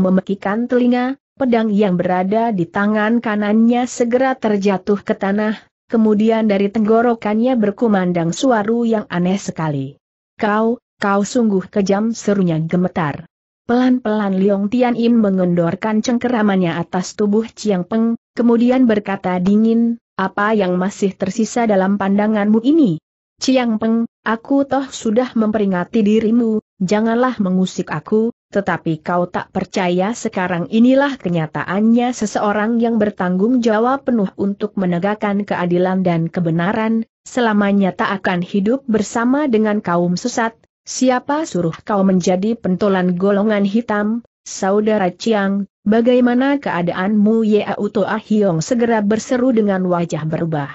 memekikan telinga, pedang yang berada di tangan kanannya segera terjatuh ke tanah, kemudian dari tenggorokannya berkumandang suara yang aneh sekali. Kau, kau sungguh kejam serunya gemetar. Pelan-pelan Liong Tian Im mengendorkan cengkeramannya atas tubuh Ciang Peng, kemudian berkata dingin, apa yang masih tersisa dalam pandanganmu ini? Ciang Peng, aku toh sudah memperingati dirimu, janganlah mengusik aku, tetapi kau tak percaya sekarang inilah kenyataannya seseorang yang bertanggung jawab penuh untuk menegakkan keadilan dan kebenaran, selamanya tak akan hidup bersama dengan kaum sesat, siapa suruh kau menjadi pentolan golongan hitam, Saudara Chiang, bagaimana keadaanmu Yau Ah Hiong segera berseru dengan wajah berubah.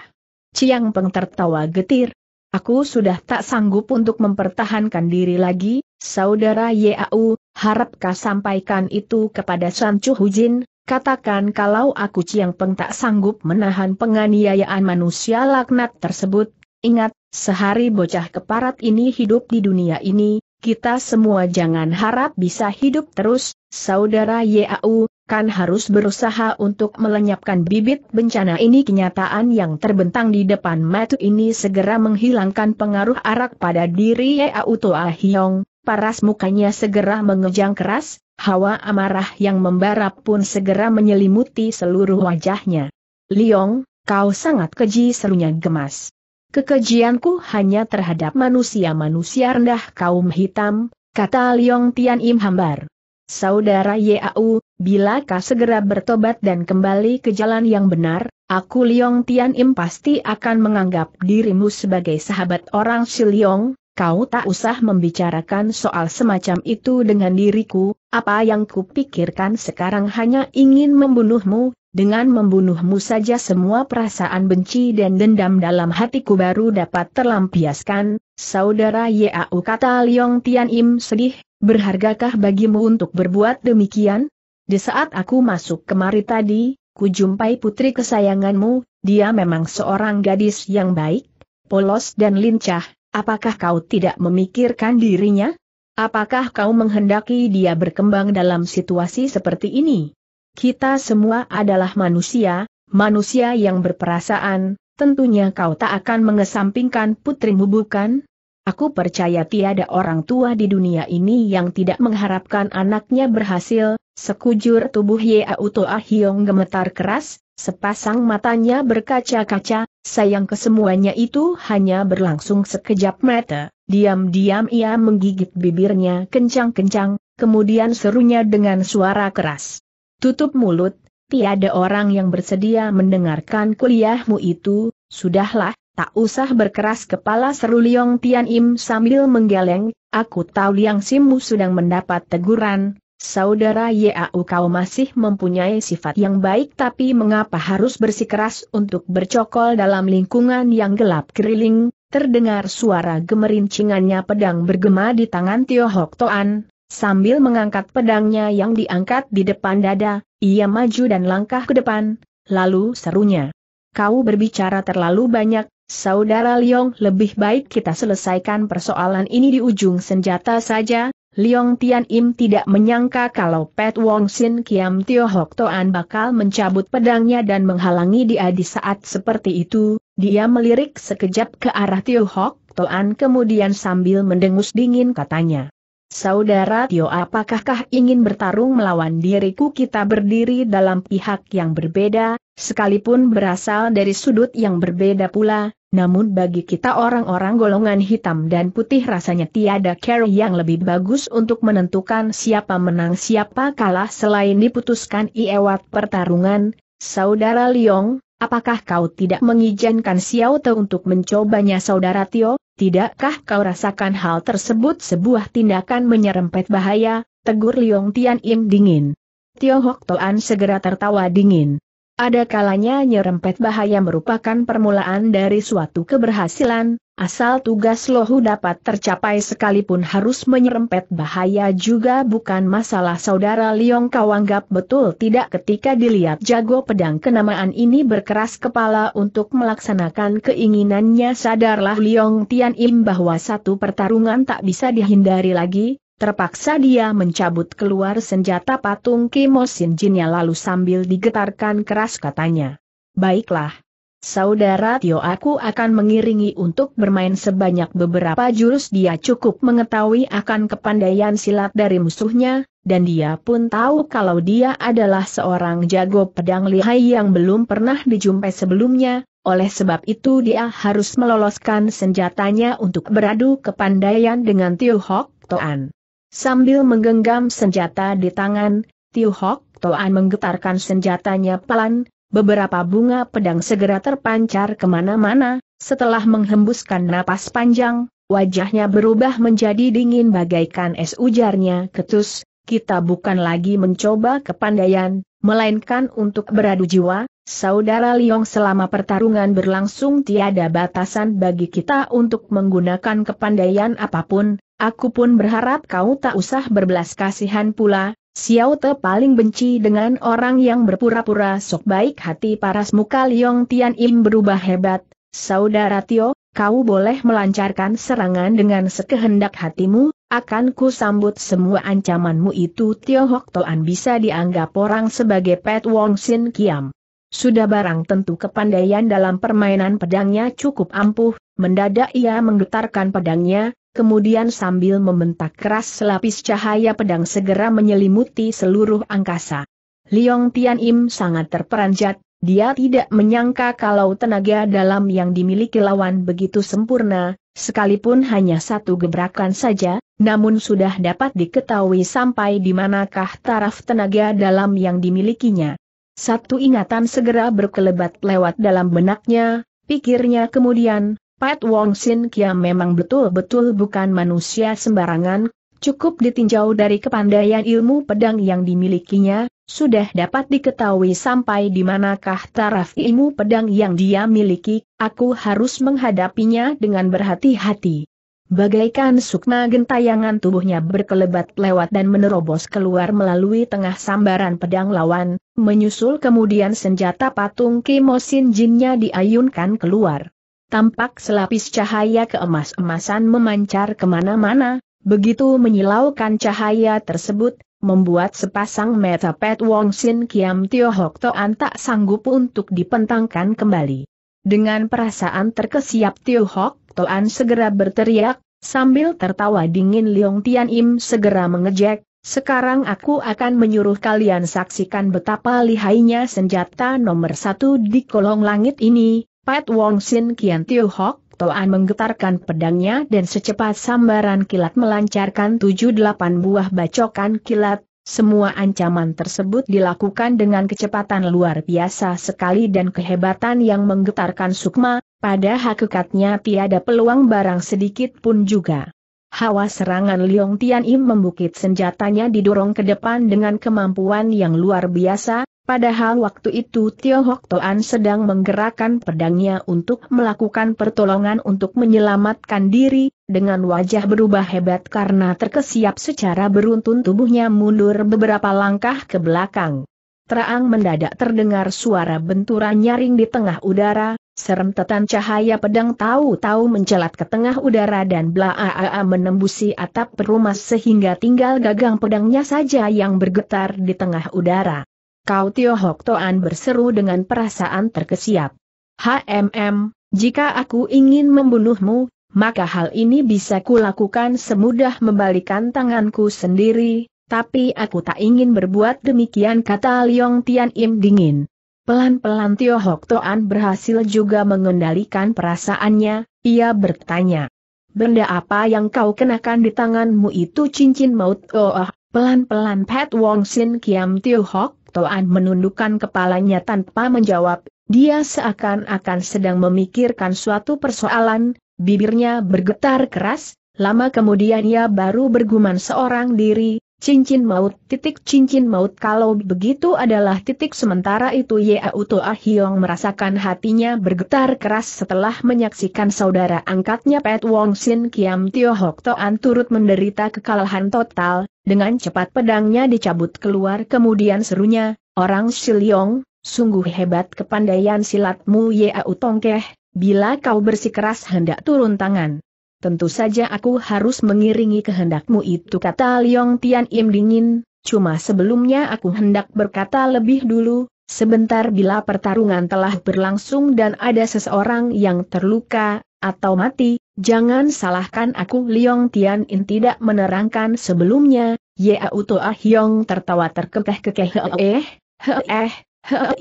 Chiang Peng tertawa getir. Aku sudah tak sanggup untuk mempertahankan diri lagi, Saudara Yau, harapkah sampaikan itu kepada San Chu Jin, katakan kalau aku Chiang Peng tak sanggup menahan penganiayaan manusia laknat tersebut, ingat, sehari bocah keparat ini hidup di dunia ini, kita semua jangan harap bisa hidup terus, saudara Yau, kan harus berusaha untuk melenyapkan bibit bencana ini kenyataan yang terbentang di depan mata ini segera menghilangkan pengaruh arak pada diri Yau Toa Hiong, paras mukanya segera mengejang keras, hawa amarah yang membara pun segera menyelimuti seluruh wajahnya. Liong, kau sangat keji serunya gemas. Kekejianku hanya terhadap manusia-manusia rendah kaum hitam, kata Liong Tian Im Hambar. Saudara Yau, bila kau segera bertobat dan kembali ke jalan yang benar, aku Liong Tian Im pasti akan menganggap dirimu sebagai sahabat orang Shiliong, kau tak usah membicarakan soal semacam itu dengan diriku, apa yang kupikirkan sekarang hanya ingin membunuhmu, dengan membunuhmu saja semua perasaan benci dan dendam dalam hatiku baru dapat terlampiaskan, saudara Yau kata Liong Tian Im sedih, berhargakah bagimu untuk berbuat demikian? Di saat aku masuk kemari tadi, ku jumpai putri kesayanganmu, dia memang seorang gadis yang baik, polos dan lincah, Apakah kau tidak memikirkan dirinya? Apakah kau menghendaki dia berkembang dalam situasi seperti ini? Kita semua adalah manusia, manusia yang berperasaan, tentunya kau tak akan mengesampingkan putrimu bukan? Aku percaya tiada orang tua di dunia ini yang tidak mengharapkan anaknya berhasil, sekujur tubuh Auto Ahyong gemetar keras, Sepasang matanya berkaca-kaca, sayang kesemuanya itu hanya berlangsung sekejap mata. Diam-diam ia menggigit bibirnya kencang-kencang, kemudian serunya dengan suara keras. Tutup mulut, tiada orang yang bersedia mendengarkan kuliahmu itu, sudahlah, tak usah berkeras kepala seru Liong Tian Im sambil menggeleng, aku tahu Liang Simu sedang mendapat teguran, Saudara Yau kau masih mempunyai sifat yang baik tapi mengapa harus bersikeras untuk bercokol dalam lingkungan yang gelap keriling, terdengar suara gemerincingannya pedang bergema di tangan Tio Hok Toan, sambil mengangkat pedangnya yang diangkat di depan dada, ia maju dan langkah ke depan, lalu serunya. Kau berbicara terlalu banyak, Saudara Liong lebih baik kita selesaikan persoalan ini di ujung senjata saja, Liong Tian Im tidak menyangka kalau Pet Wong Sin Kiam Tio Hok Toan bakal mencabut pedangnya dan menghalangi dia di saat seperti itu, dia melirik sekejap ke arah Tio Hok Toan kemudian sambil mendengus dingin katanya. Saudara Tio apakah ingin bertarung melawan diriku kita berdiri dalam pihak yang berbeda, sekalipun berasal dari sudut yang berbeda pula, namun bagi kita orang-orang golongan hitam dan putih rasanya tiada care yang lebih bagus untuk menentukan siapa menang siapa kalah selain diputuskan iewat pertarungan. Saudara Liong, apakah kau tidak mengizinkan Xiao Te untuk mencobanya Saudara Tio? Tidakkah kau rasakan hal tersebut sebuah tindakan menyerempet bahaya? Tegur Liong Tian Im dingin. Tio Hok Toan segera tertawa dingin. Ada kalanya nyerempet bahaya merupakan permulaan dari suatu keberhasilan, asal tugas lohu dapat tercapai sekalipun harus menyerempet bahaya juga bukan masalah saudara Liong kau anggap betul tidak ketika dilihat jago pedang kenamaan ini berkeras kepala untuk melaksanakan keinginannya sadarlah Liong Tian Im bahwa satu pertarungan tak bisa dihindari lagi, Terpaksa dia mencabut keluar senjata patung Kimo Sinjinnya lalu sambil digetarkan keras katanya. Baiklah. Saudara Tio aku akan mengiringi untuk bermain sebanyak beberapa jurus dia cukup mengetahui akan kepandaian silat dari musuhnya, dan dia pun tahu kalau dia adalah seorang jago pedang lihai yang belum pernah dijumpai sebelumnya, oleh sebab itu dia harus meloloskan senjatanya untuk beradu kepandaian dengan Tio Hok Toan. Sambil menggenggam senjata di tangan, Tiu Hok Toan menggetarkan senjatanya pelan, beberapa bunga pedang segera terpancar kemana-mana, setelah menghembuskan napas panjang, wajahnya berubah menjadi dingin bagaikan es ujarnya ketus, kita bukan lagi mencoba kepandaian, melainkan untuk beradu jiwa, Saudara Liong selama pertarungan berlangsung tiada batasan bagi kita untuk menggunakan kepandaian apapun, Aku pun berharap kau tak usah berbelas kasihan pula, Xiao Te paling benci dengan orang yang berpura-pura sok baik hati paras muka Liong Tian Im berubah hebat, Saudara Tio, kau boleh melancarkan serangan dengan sekehendak hatimu, akan ku sambut semua ancamanmu itu Tio Hok Toan bisa dianggap orang sebagai Pet Wong Sin Kiam. Sudah barang tentu kepandaian dalam permainan pedangnya cukup ampuh, mendadak ia menggetarkan pedangnya, kemudian sambil membentak keras selapis cahaya pedang segera menyelimuti seluruh angkasa. Liong Tian Im sangat terperanjat, dia tidak menyangka kalau tenaga dalam yang dimiliki lawan begitu sempurna, sekalipun hanya satu gebrakan saja, namun sudah dapat diketahui sampai di manakah taraf tenaga dalam yang dimilikinya. Satu ingatan segera berkelebat lewat dalam benaknya, pikirnya kemudian, Pat Wong Sin Kia memang betul-betul bukan manusia sembarangan, cukup ditinjau dari kepandaian ilmu pedang yang dimilikinya, sudah dapat diketahui sampai di manakah taraf ilmu pedang yang dia miliki, aku harus menghadapinya dengan berhati-hati. Bagaikan sukma gentayangan tubuhnya berkelebat lewat dan menerobos keluar melalui tengah sambaran pedang lawan, menyusul kemudian senjata patung Kimosin Jinnya diayunkan keluar tampak selapis cahaya keemas-emasan memancar kemana-mana, begitu menyilaukan cahaya tersebut, membuat sepasang mata Pet Wong Sin Kiam Tio Hok Toan tak sanggup untuk dipentangkan kembali. Dengan perasaan terkesiap Tio Hok Toan segera berteriak, sambil tertawa dingin Leong Tian Im segera mengejek, sekarang aku akan menyuruh kalian saksikan betapa lihainya senjata nomor satu di kolong langit ini, Pat Wong Sin Kian Tio Hok Toan menggetarkan pedangnya dan secepat sambaran kilat melancarkan 7-8 buah bacokan kilat, semua ancaman tersebut dilakukan dengan kecepatan luar biasa sekali dan kehebatan yang menggetarkan sukma, pada hakikatnya tiada peluang barang sedikit pun juga. Hawa serangan Liong Tian Im membukit senjatanya didorong ke depan dengan kemampuan yang luar biasa, padahal waktu itu Tio Hok Toan sedang menggerakkan pedangnya untuk melakukan pertolongan untuk menyelamatkan diri, dengan wajah berubah hebat karena terkesiap secara beruntun tubuhnya mundur beberapa langkah ke belakang. Terang mendadak terdengar suara benturan nyaring di tengah udara, tetan cahaya pedang tahu-tahu mencelat ke tengah udara dan blaa menembusi atap perumas sehingga tinggal gagang pedangnya saja yang bergetar di tengah udara. Kau Tio Hok Toan berseru dengan perasaan terkesiap. HMM, jika aku ingin membunuhmu, maka hal ini bisa kulakukan semudah membalikan tanganku sendiri, tapi aku tak ingin berbuat demikian kata Liong Tian Im dingin. Pelan-pelan Tio Hok Toan berhasil juga mengendalikan perasaannya, ia bertanya. Benda apa yang kau kenakan di tanganmu itu cincin maut oh, pelan-pelan Pat Wong Sin Kiam Tio Hok Toan menundukkan kepalanya tanpa menjawab, dia seakan-akan sedang memikirkan suatu persoalan, bibirnya bergetar keras, lama kemudian ia baru bergumam seorang diri, Cincin maut titik cincin maut kalau begitu adalah titik sementara itu Uto Ah Hiong merasakan hatinya bergetar keras setelah menyaksikan saudara angkatnya Pet Wong Sin Kiam Tio Hok Toan turut menderita kekalahan total, dengan cepat pedangnya dicabut keluar kemudian serunya, orang Siliong, sungguh hebat kepandaian silatmu Utong Keh. bila kau bersikeras hendak turun tangan tentu saja aku harus mengiringi kehendakmu itu kata Liong Tian Im dingin, cuma sebelumnya aku hendak berkata lebih dulu, sebentar bila pertarungan telah berlangsung dan ada seseorang yang terluka, atau mati, jangan salahkan aku Liong Tian In tidak menerangkan sebelumnya, Ya Uto Ah Yong tertawa terkekeh-kekeh eh, eh,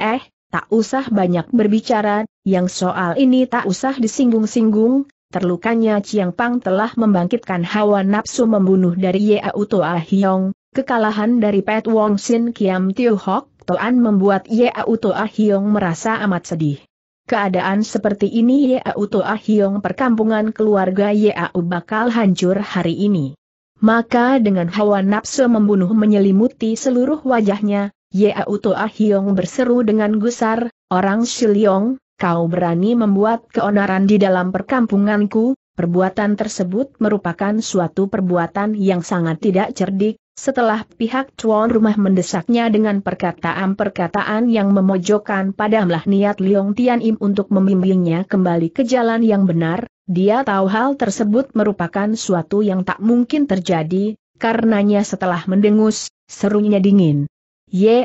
eh, tak usah banyak berbicara, yang soal ini tak usah disinggung-singgung, terlukanya Chiang Pang telah membangkitkan hawa nafsu membunuh dari Uto Toa Hiong, kekalahan dari Pat Wong Sin Kiam Tio Hok Toan membuat Uto Toa Hiong merasa amat sedih. Keadaan seperti ini Uto Toa Hiong perkampungan keluarga Yau bakal hancur hari ini. Maka dengan hawa nafsu membunuh menyelimuti seluruh wajahnya, Uto Toa Hiong berseru dengan gusar, orang Shiliong, kau berani membuat keonaran di dalam perkampunganku, perbuatan tersebut merupakan suatu perbuatan yang sangat tidak cerdik, setelah pihak tuan rumah mendesaknya dengan perkataan-perkataan yang memojokkan padamlah niat Liong Tian Im untuk membimbingnya kembali ke jalan yang benar, dia tahu hal tersebut merupakan suatu yang tak mungkin terjadi, karenanya setelah mendengus, serunya dingin.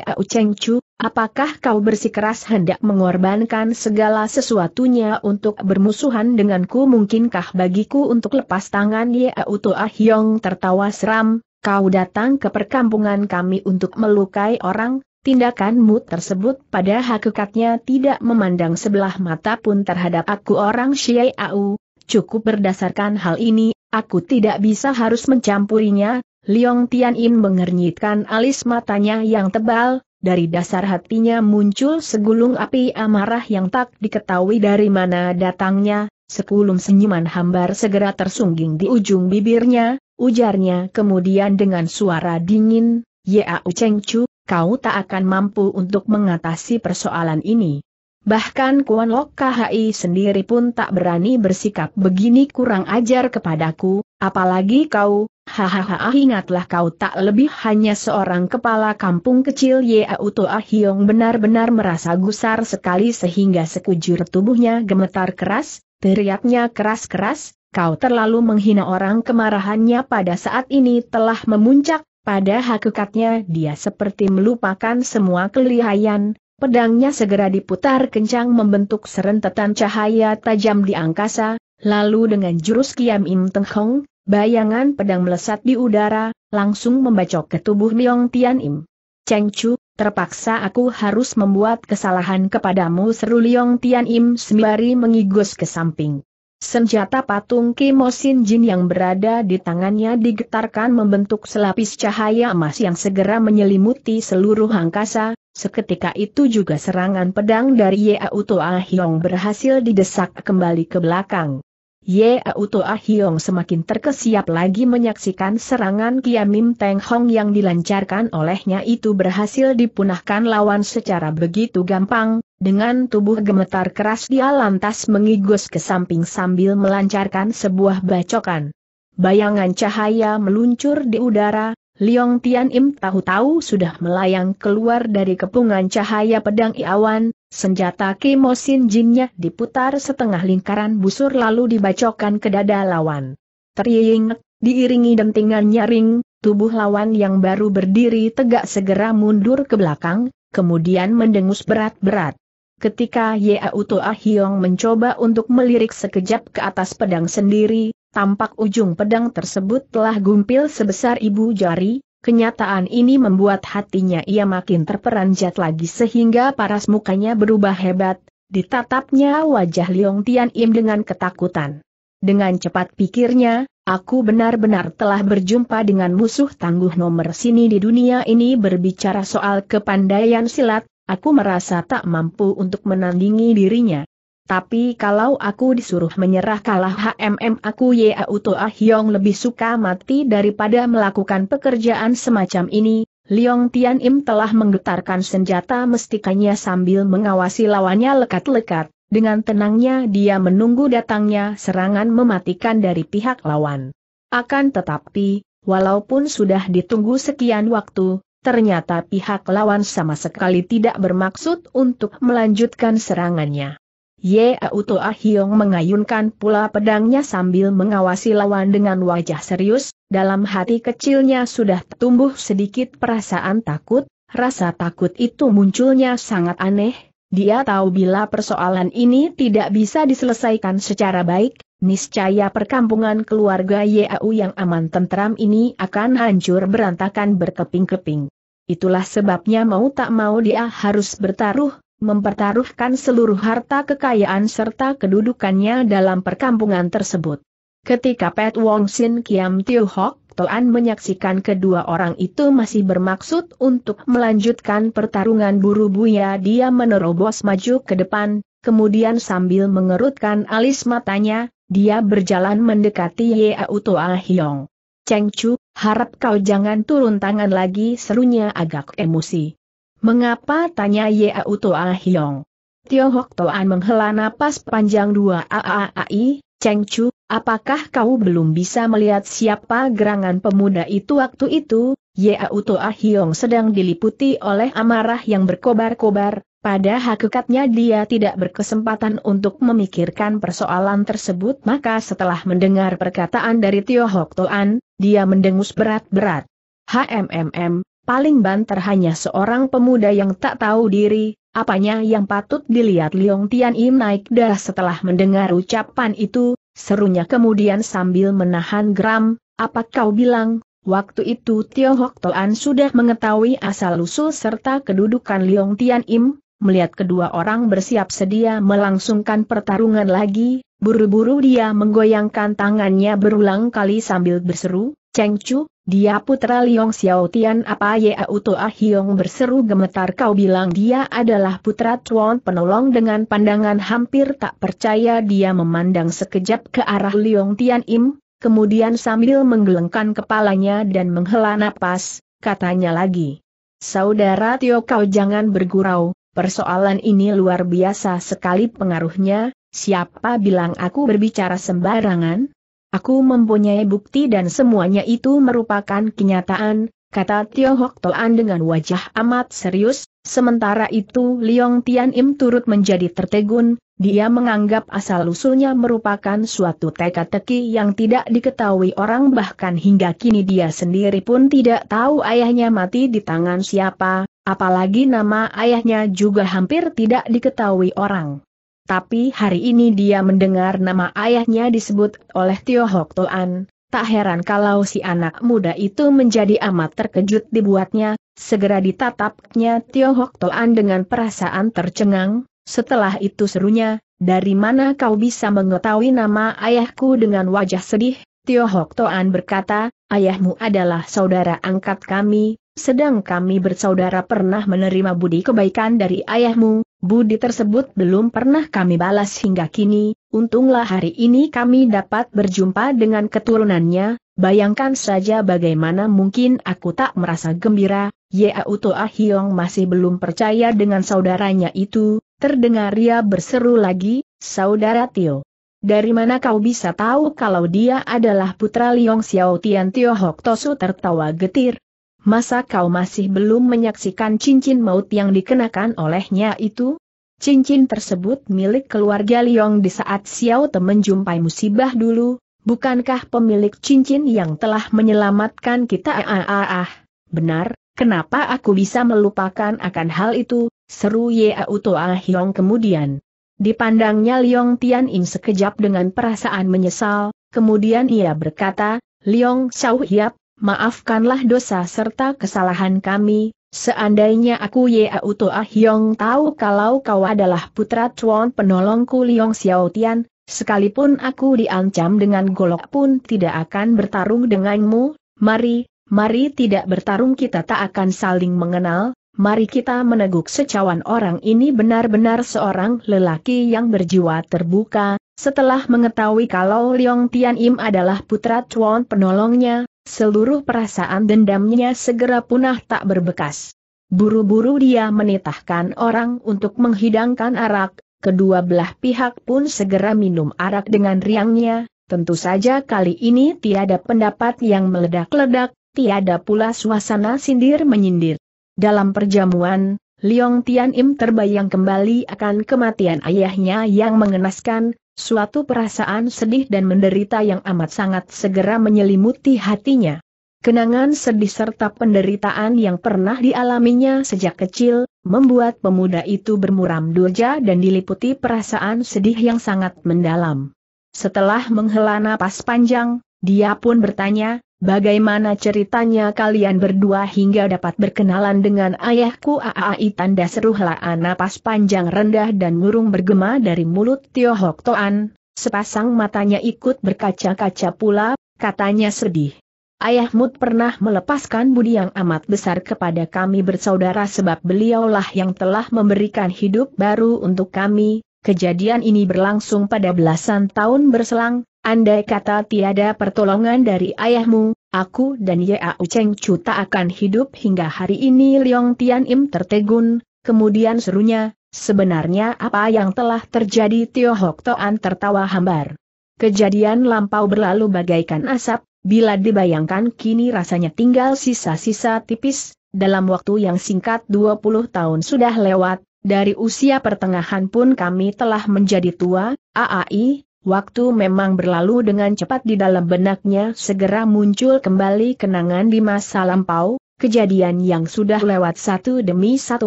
Au Cheng Chu, apakah kau bersikeras hendak mengorbankan segala sesuatunya untuk bermusuhan denganku mungkinkah bagiku untuk lepas tangan Ye Uto Ah Yong? tertawa seram, kau datang ke perkampungan kami untuk melukai orang, tindakanmu tersebut pada hakikatnya tidak memandang sebelah mata pun terhadap aku orang Syiau, cukup berdasarkan hal ini, aku tidak bisa harus mencampurinya, Liong Tian mengernyitkan alis matanya yang tebal, dari dasar hatinya muncul segulung api amarah yang tak diketahui dari mana datangnya, sekulum senyuman hambar segera tersungging di ujung bibirnya, ujarnya kemudian dengan suara dingin, Ya Cheng Chu, kau tak akan mampu untuk mengatasi persoalan ini. Bahkan Kuan Lok KHI sendiri pun tak berani bersikap begini kurang ajar kepadaku, apalagi kau, Hahaha ingatlah kau tak lebih hanya seorang kepala kampung kecil Yau Toa Hiong benar-benar merasa gusar sekali sehingga sekujur tubuhnya gemetar keras, teriaknya keras-keras, kau terlalu menghina orang kemarahannya pada saat ini telah memuncak, pada hakikatnya dia seperti melupakan semua kelihayan, pedangnya segera diputar kencang membentuk serentetan cahaya tajam di angkasa, lalu dengan jurus Kiam Im Teng Hong, Bayangan pedang melesat di udara, langsung membacok ke tubuh Niong Tian Im. Cheng Chu, terpaksa aku harus membuat kesalahan kepadamu seru Liong Tian Im sembari mengigus ke samping. Senjata patung Kimo Sin Jin yang berada di tangannya digetarkan membentuk selapis cahaya emas yang segera menyelimuti seluruh angkasa, seketika itu juga serangan pedang dari Yeo Toa Yong berhasil didesak kembali ke belakang. Yauto Ahyong semakin terkesiap lagi menyaksikan serangan Kiamim Teng Hong yang dilancarkan olehnya itu berhasil dipunahkan lawan secara begitu gampang, dengan tubuh gemetar keras dia lantas mengigus ke samping sambil melancarkan sebuah bacokan. Bayangan cahaya meluncur di udara, Liong Tian Im tahu-tahu sudah melayang keluar dari kepungan cahaya pedang Iawan, Senjata Kemosin Jinnya diputar setengah lingkaran busur lalu dibacokan ke dada lawan. Teriing, diiringi dentingan nyaring, tubuh lawan yang baru berdiri tegak segera mundur ke belakang, kemudian mendengus berat-berat. Ketika Yau Toa Hyong mencoba untuk melirik sekejap ke atas pedang sendiri, tampak ujung pedang tersebut telah gumpil sebesar ibu jari, Kenyataan ini membuat hatinya ia makin terperanjat lagi sehingga paras mukanya berubah hebat, ditatapnya wajah Liong Tian Im dengan ketakutan. Dengan cepat pikirnya, aku benar-benar telah berjumpa dengan musuh tangguh nomor sini di dunia ini berbicara soal kepandaian silat, aku merasa tak mampu untuk menandingi dirinya. Tapi kalau aku disuruh menyerah kalah HMM aku Ya Ah Hyong lebih suka mati daripada melakukan pekerjaan semacam ini. Liong Tian Im telah menggetarkan senjata mestikanya sambil mengawasi lawannya lekat-lekat. Dengan tenangnya dia menunggu datangnya serangan mematikan dari pihak lawan. Akan tetapi, walaupun sudah ditunggu sekian waktu, ternyata pihak lawan sama sekali tidak bermaksud untuk melanjutkan serangannya. Yau Toa Hyong mengayunkan pula pedangnya sambil mengawasi lawan dengan wajah serius, dalam hati kecilnya sudah tumbuh sedikit perasaan takut, rasa takut itu munculnya sangat aneh, dia tahu bila persoalan ini tidak bisa diselesaikan secara baik, niscaya perkampungan keluarga Yau yang aman tentram ini akan hancur berantakan berkeping-keping. Itulah sebabnya mau tak mau dia harus bertaruh, mempertaruhkan seluruh harta kekayaan serta kedudukannya dalam perkampungan tersebut. Ketika Pet Wong Sin Kiam Tiu Hok Toan menyaksikan kedua orang itu masih bermaksud untuk melanjutkan pertarungan buru buya dia menerobos maju ke depan, kemudian sambil mengerutkan alis matanya, dia berjalan mendekati Yeau Toa Hiong Cheng Chu, harap kau jangan turun tangan lagi serunya agak emosi. Mengapa tanya Yau Toa Hiong? Tio Hok Toan menghela napas panjang dua AAAI, Cheng Chu, apakah kau belum bisa melihat siapa gerangan pemuda itu waktu itu? Yau Toa Hiong sedang diliputi oleh amarah yang berkobar-kobar, pada hakikatnya dia tidak berkesempatan untuk memikirkan persoalan tersebut maka setelah mendengar perkataan dari Tio Hok Toan, dia mendengus berat-berat. HMMM, paling banter hanya seorang pemuda yang tak tahu diri, apanya yang patut dilihat Liong Tian Im naik darah setelah mendengar ucapan itu, serunya kemudian sambil menahan geram, apa kau bilang, waktu itu Tio Hok Toan sudah mengetahui asal-usul serta kedudukan Liong Tian Im, melihat kedua orang bersiap sedia melangsungkan pertarungan lagi, buru-buru dia menggoyangkan tangannya berulang kali sambil berseru, Cheng Chu, dia putra Liong Xiao Tian apa Yau ah Hiong berseru gemetar kau bilang dia adalah putra Chuan penolong dengan pandangan hampir tak percaya dia memandang sekejap ke arah Liong Tian Im, kemudian sambil menggelengkan kepalanya dan menghela napas, katanya lagi. Saudara Tio kau jangan bergurau, persoalan ini luar biasa sekali pengaruhnya, siapa bilang aku berbicara sembarangan? Aku mempunyai bukti dan semuanya itu merupakan kenyataan, kata Tio Hok Toan dengan wajah amat serius, sementara itu Liong Tian Im turut menjadi tertegun, dia menganggap asal-usulnya merupakan suatu teka-teki yang tidak diketahui orang bahkan hingga kini dia sendiri pun tidak tahu ayahnya mati di tangan siapa, apalagi nama ayahnya juga hampir tidak diketahui orang tapi hari ini dia mendengar nama ayahnya disebut oleh Tio Hok Toan, Tak heran kalau si anak muda itu menjadi amat terkejut dibuatnya, segera ditatapnya Tio Hok Toan dengan perasaan tercengang, setelah itu serunya, dari mana kau bisa mengetahui nama ayahku dengan wajah sedih? Tio Hok Toan berkata, ayahmu adalah saudara angkat kami, sedang kami bersaudara pernah menerima budi kebaikan dari ayahmu, Budi tersebut belum pernah kami balas hingga kini, untunglah hari ini kami dapat berjumpa dengan keturunannya, bayangkan saja bagaimana mungkin aku tak merasa gembira, Ya, Toa ah Hiong masih belum percaya dengan saudaranya itu, terdengar ia berseru lagi, Saudara Tio. Dari mana kau bisa tahu kalau dia adalah putra Liong Xiao Tian Tio Hok Tosu tertawa getir, Masa kau masih belum menyaksikan cincin maut yang dikenakan olehnya itu? Cincin tersebut milik keluarga Liong di saat Xiao Te menjumpai musibah dulu, bukankah pemilik cincin yang telah menyelamatkan kita? Ah, ah, ah, ah. benar, kenapa aku bisa melupakan akan hal itu, seru Ye Auto Ah Hyong kemudian. Dipandangnya Liong Tian Im sekejap dengan perasaan menyesal, kemudian ia berkata, Liong Xiao Hiap, maafkanlah dosa serta kesalahan kami, Seandainya aku Yau Ah Yong tahu kalau kau adalah putra Chuan penolongku Liong Xiao Tian, sekalipun aku diancam dengan golok pun tidak akan bertarung denganmu, mari, mari tidak bertarung kita tak akan saling mengenal, mari kita meneguk secawan orang ini benar-benar seorang lelaki yang berjiwa terbuka, setelah mengetahui kalau Liong Tian Im adalah putra Chuan penolongnya, seluruh perasaan dendamnya segera punah tak berbekas. Buru-buru dia menitahkan orang untuk menghidangkan arak, kedua belah pihak pun segera minum arak dengan riangnya, tentu saja kali ini tiada pendapat yang meledak-ledak, tiada pula suasana sindir-menyindir. Dalam perjamuan, Liong Tian Im terbayang kembali akan kematian ayahnya yang mengenaskan, suatu perasaan sedih dan menderita yang amat sangat segera menyelimuti hatinya. Kenangan sedih serta penderitaan yang pernah dialaminya sejak kecil, membuat pemuda itu bermuram durja dan diliputi perasaan sedih yang sangat mendalam. Setelah menghela napas panjang, dia pun bertanya, Bagaimana ceritanya kalian berdua hingga dapat berkenalan dengan ayahku Aai tanda seruhlah napas panjang rendah dan murung bergema dari mulut Tio Hok Toan, sepasang matanya ikut berkaca-kaca pula, katanya sedih. Ayahmu pernah melepaskan budi yang amat besar kepada kami bersaudara sebab beliaulah yang telah memberikan hidup baru untuk kami, kejadian ini berlangsung pada belasan tahun berselang, Andai kata tiada pertolongan dari ayahmu, aku dan Yau Cheng Chu tak akan hidup hingga hari ini Liong Tian Im tertegun, kemudian serunya, sebenarnya apa yang telah terjadi Tio Hok Toan tertawa hambar. Kejadian lampau berlalu bagaikan asap, bila dibayangkan kini rasanya tinggal sisa-sisa tipis, dalam waktu yang singkat 20 tahun sudah lewat, dari usia pertengahan pun kami telah menjadi tua, AAI, Waktu memang berlalu dengan cepat di dalam benaknya segera muncul kembali kenangan di masa lampau, kejadian yang sudah lewat satu demi satu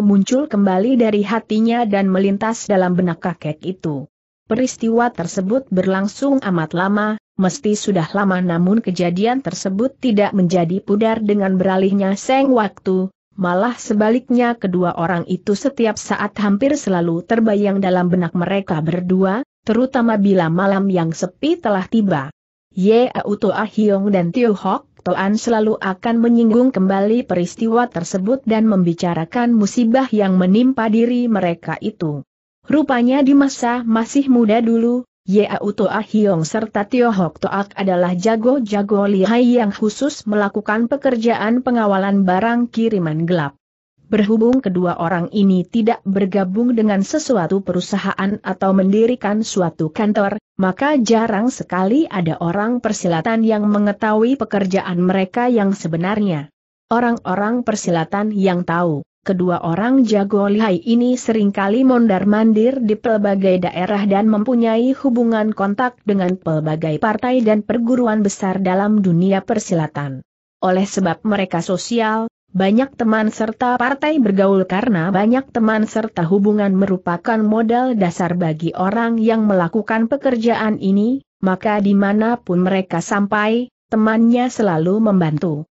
muncul kembali dari hatinya dan melintas dalam benak kakek itu. Peristiwa tersebut berlangsung amat lama, mesti sudah lama namun kejadian tersebut tidak menjadi pudar dengan beralihnya seng waktu, malah sebaliknya kedua orang itu setiap saat hampir selalu terbayang dalam benak mereka berdua, terutama bila malam yang sepi telah tiba. Yau Ah Hiong dan Tio Hok Toan selalu akan menyinggung kembali peristiwa tersebut dan membicarakan musibah yang menimpa diri mereka itu. Rupanya di masa masih muda dulu, Yau Ah Hiong serta Tio Hok Toak adalah jago-jago lihai yang khusus melakukan pekerjaan pengawalan barang kiriman gelap berhubung kedua orang ini tidak bergabung dengan sesuatu perusahaan atau mendirikan suatu kantor, maka jarang sekali ada orang persilatan yang mengetahui pekerjaan mereka yang sebenarnya. Orang-orang persilatan yang tahu, kedua orang jago lihai ini seringkali mondar-mandir di pelbagai daerah dan mempunyai hubungan kontak dengan pelbagai partai dan perguruan besar dalam dunia persilatan. Oleh sebab mereka sosial, banyak teman serta partai bergaul karena banyak teman serta hubungan merupakan modal dasar bagi orang yang melakukan pekerjaan ini, maka dimanapun mereka sampai, temannya selalu membantu.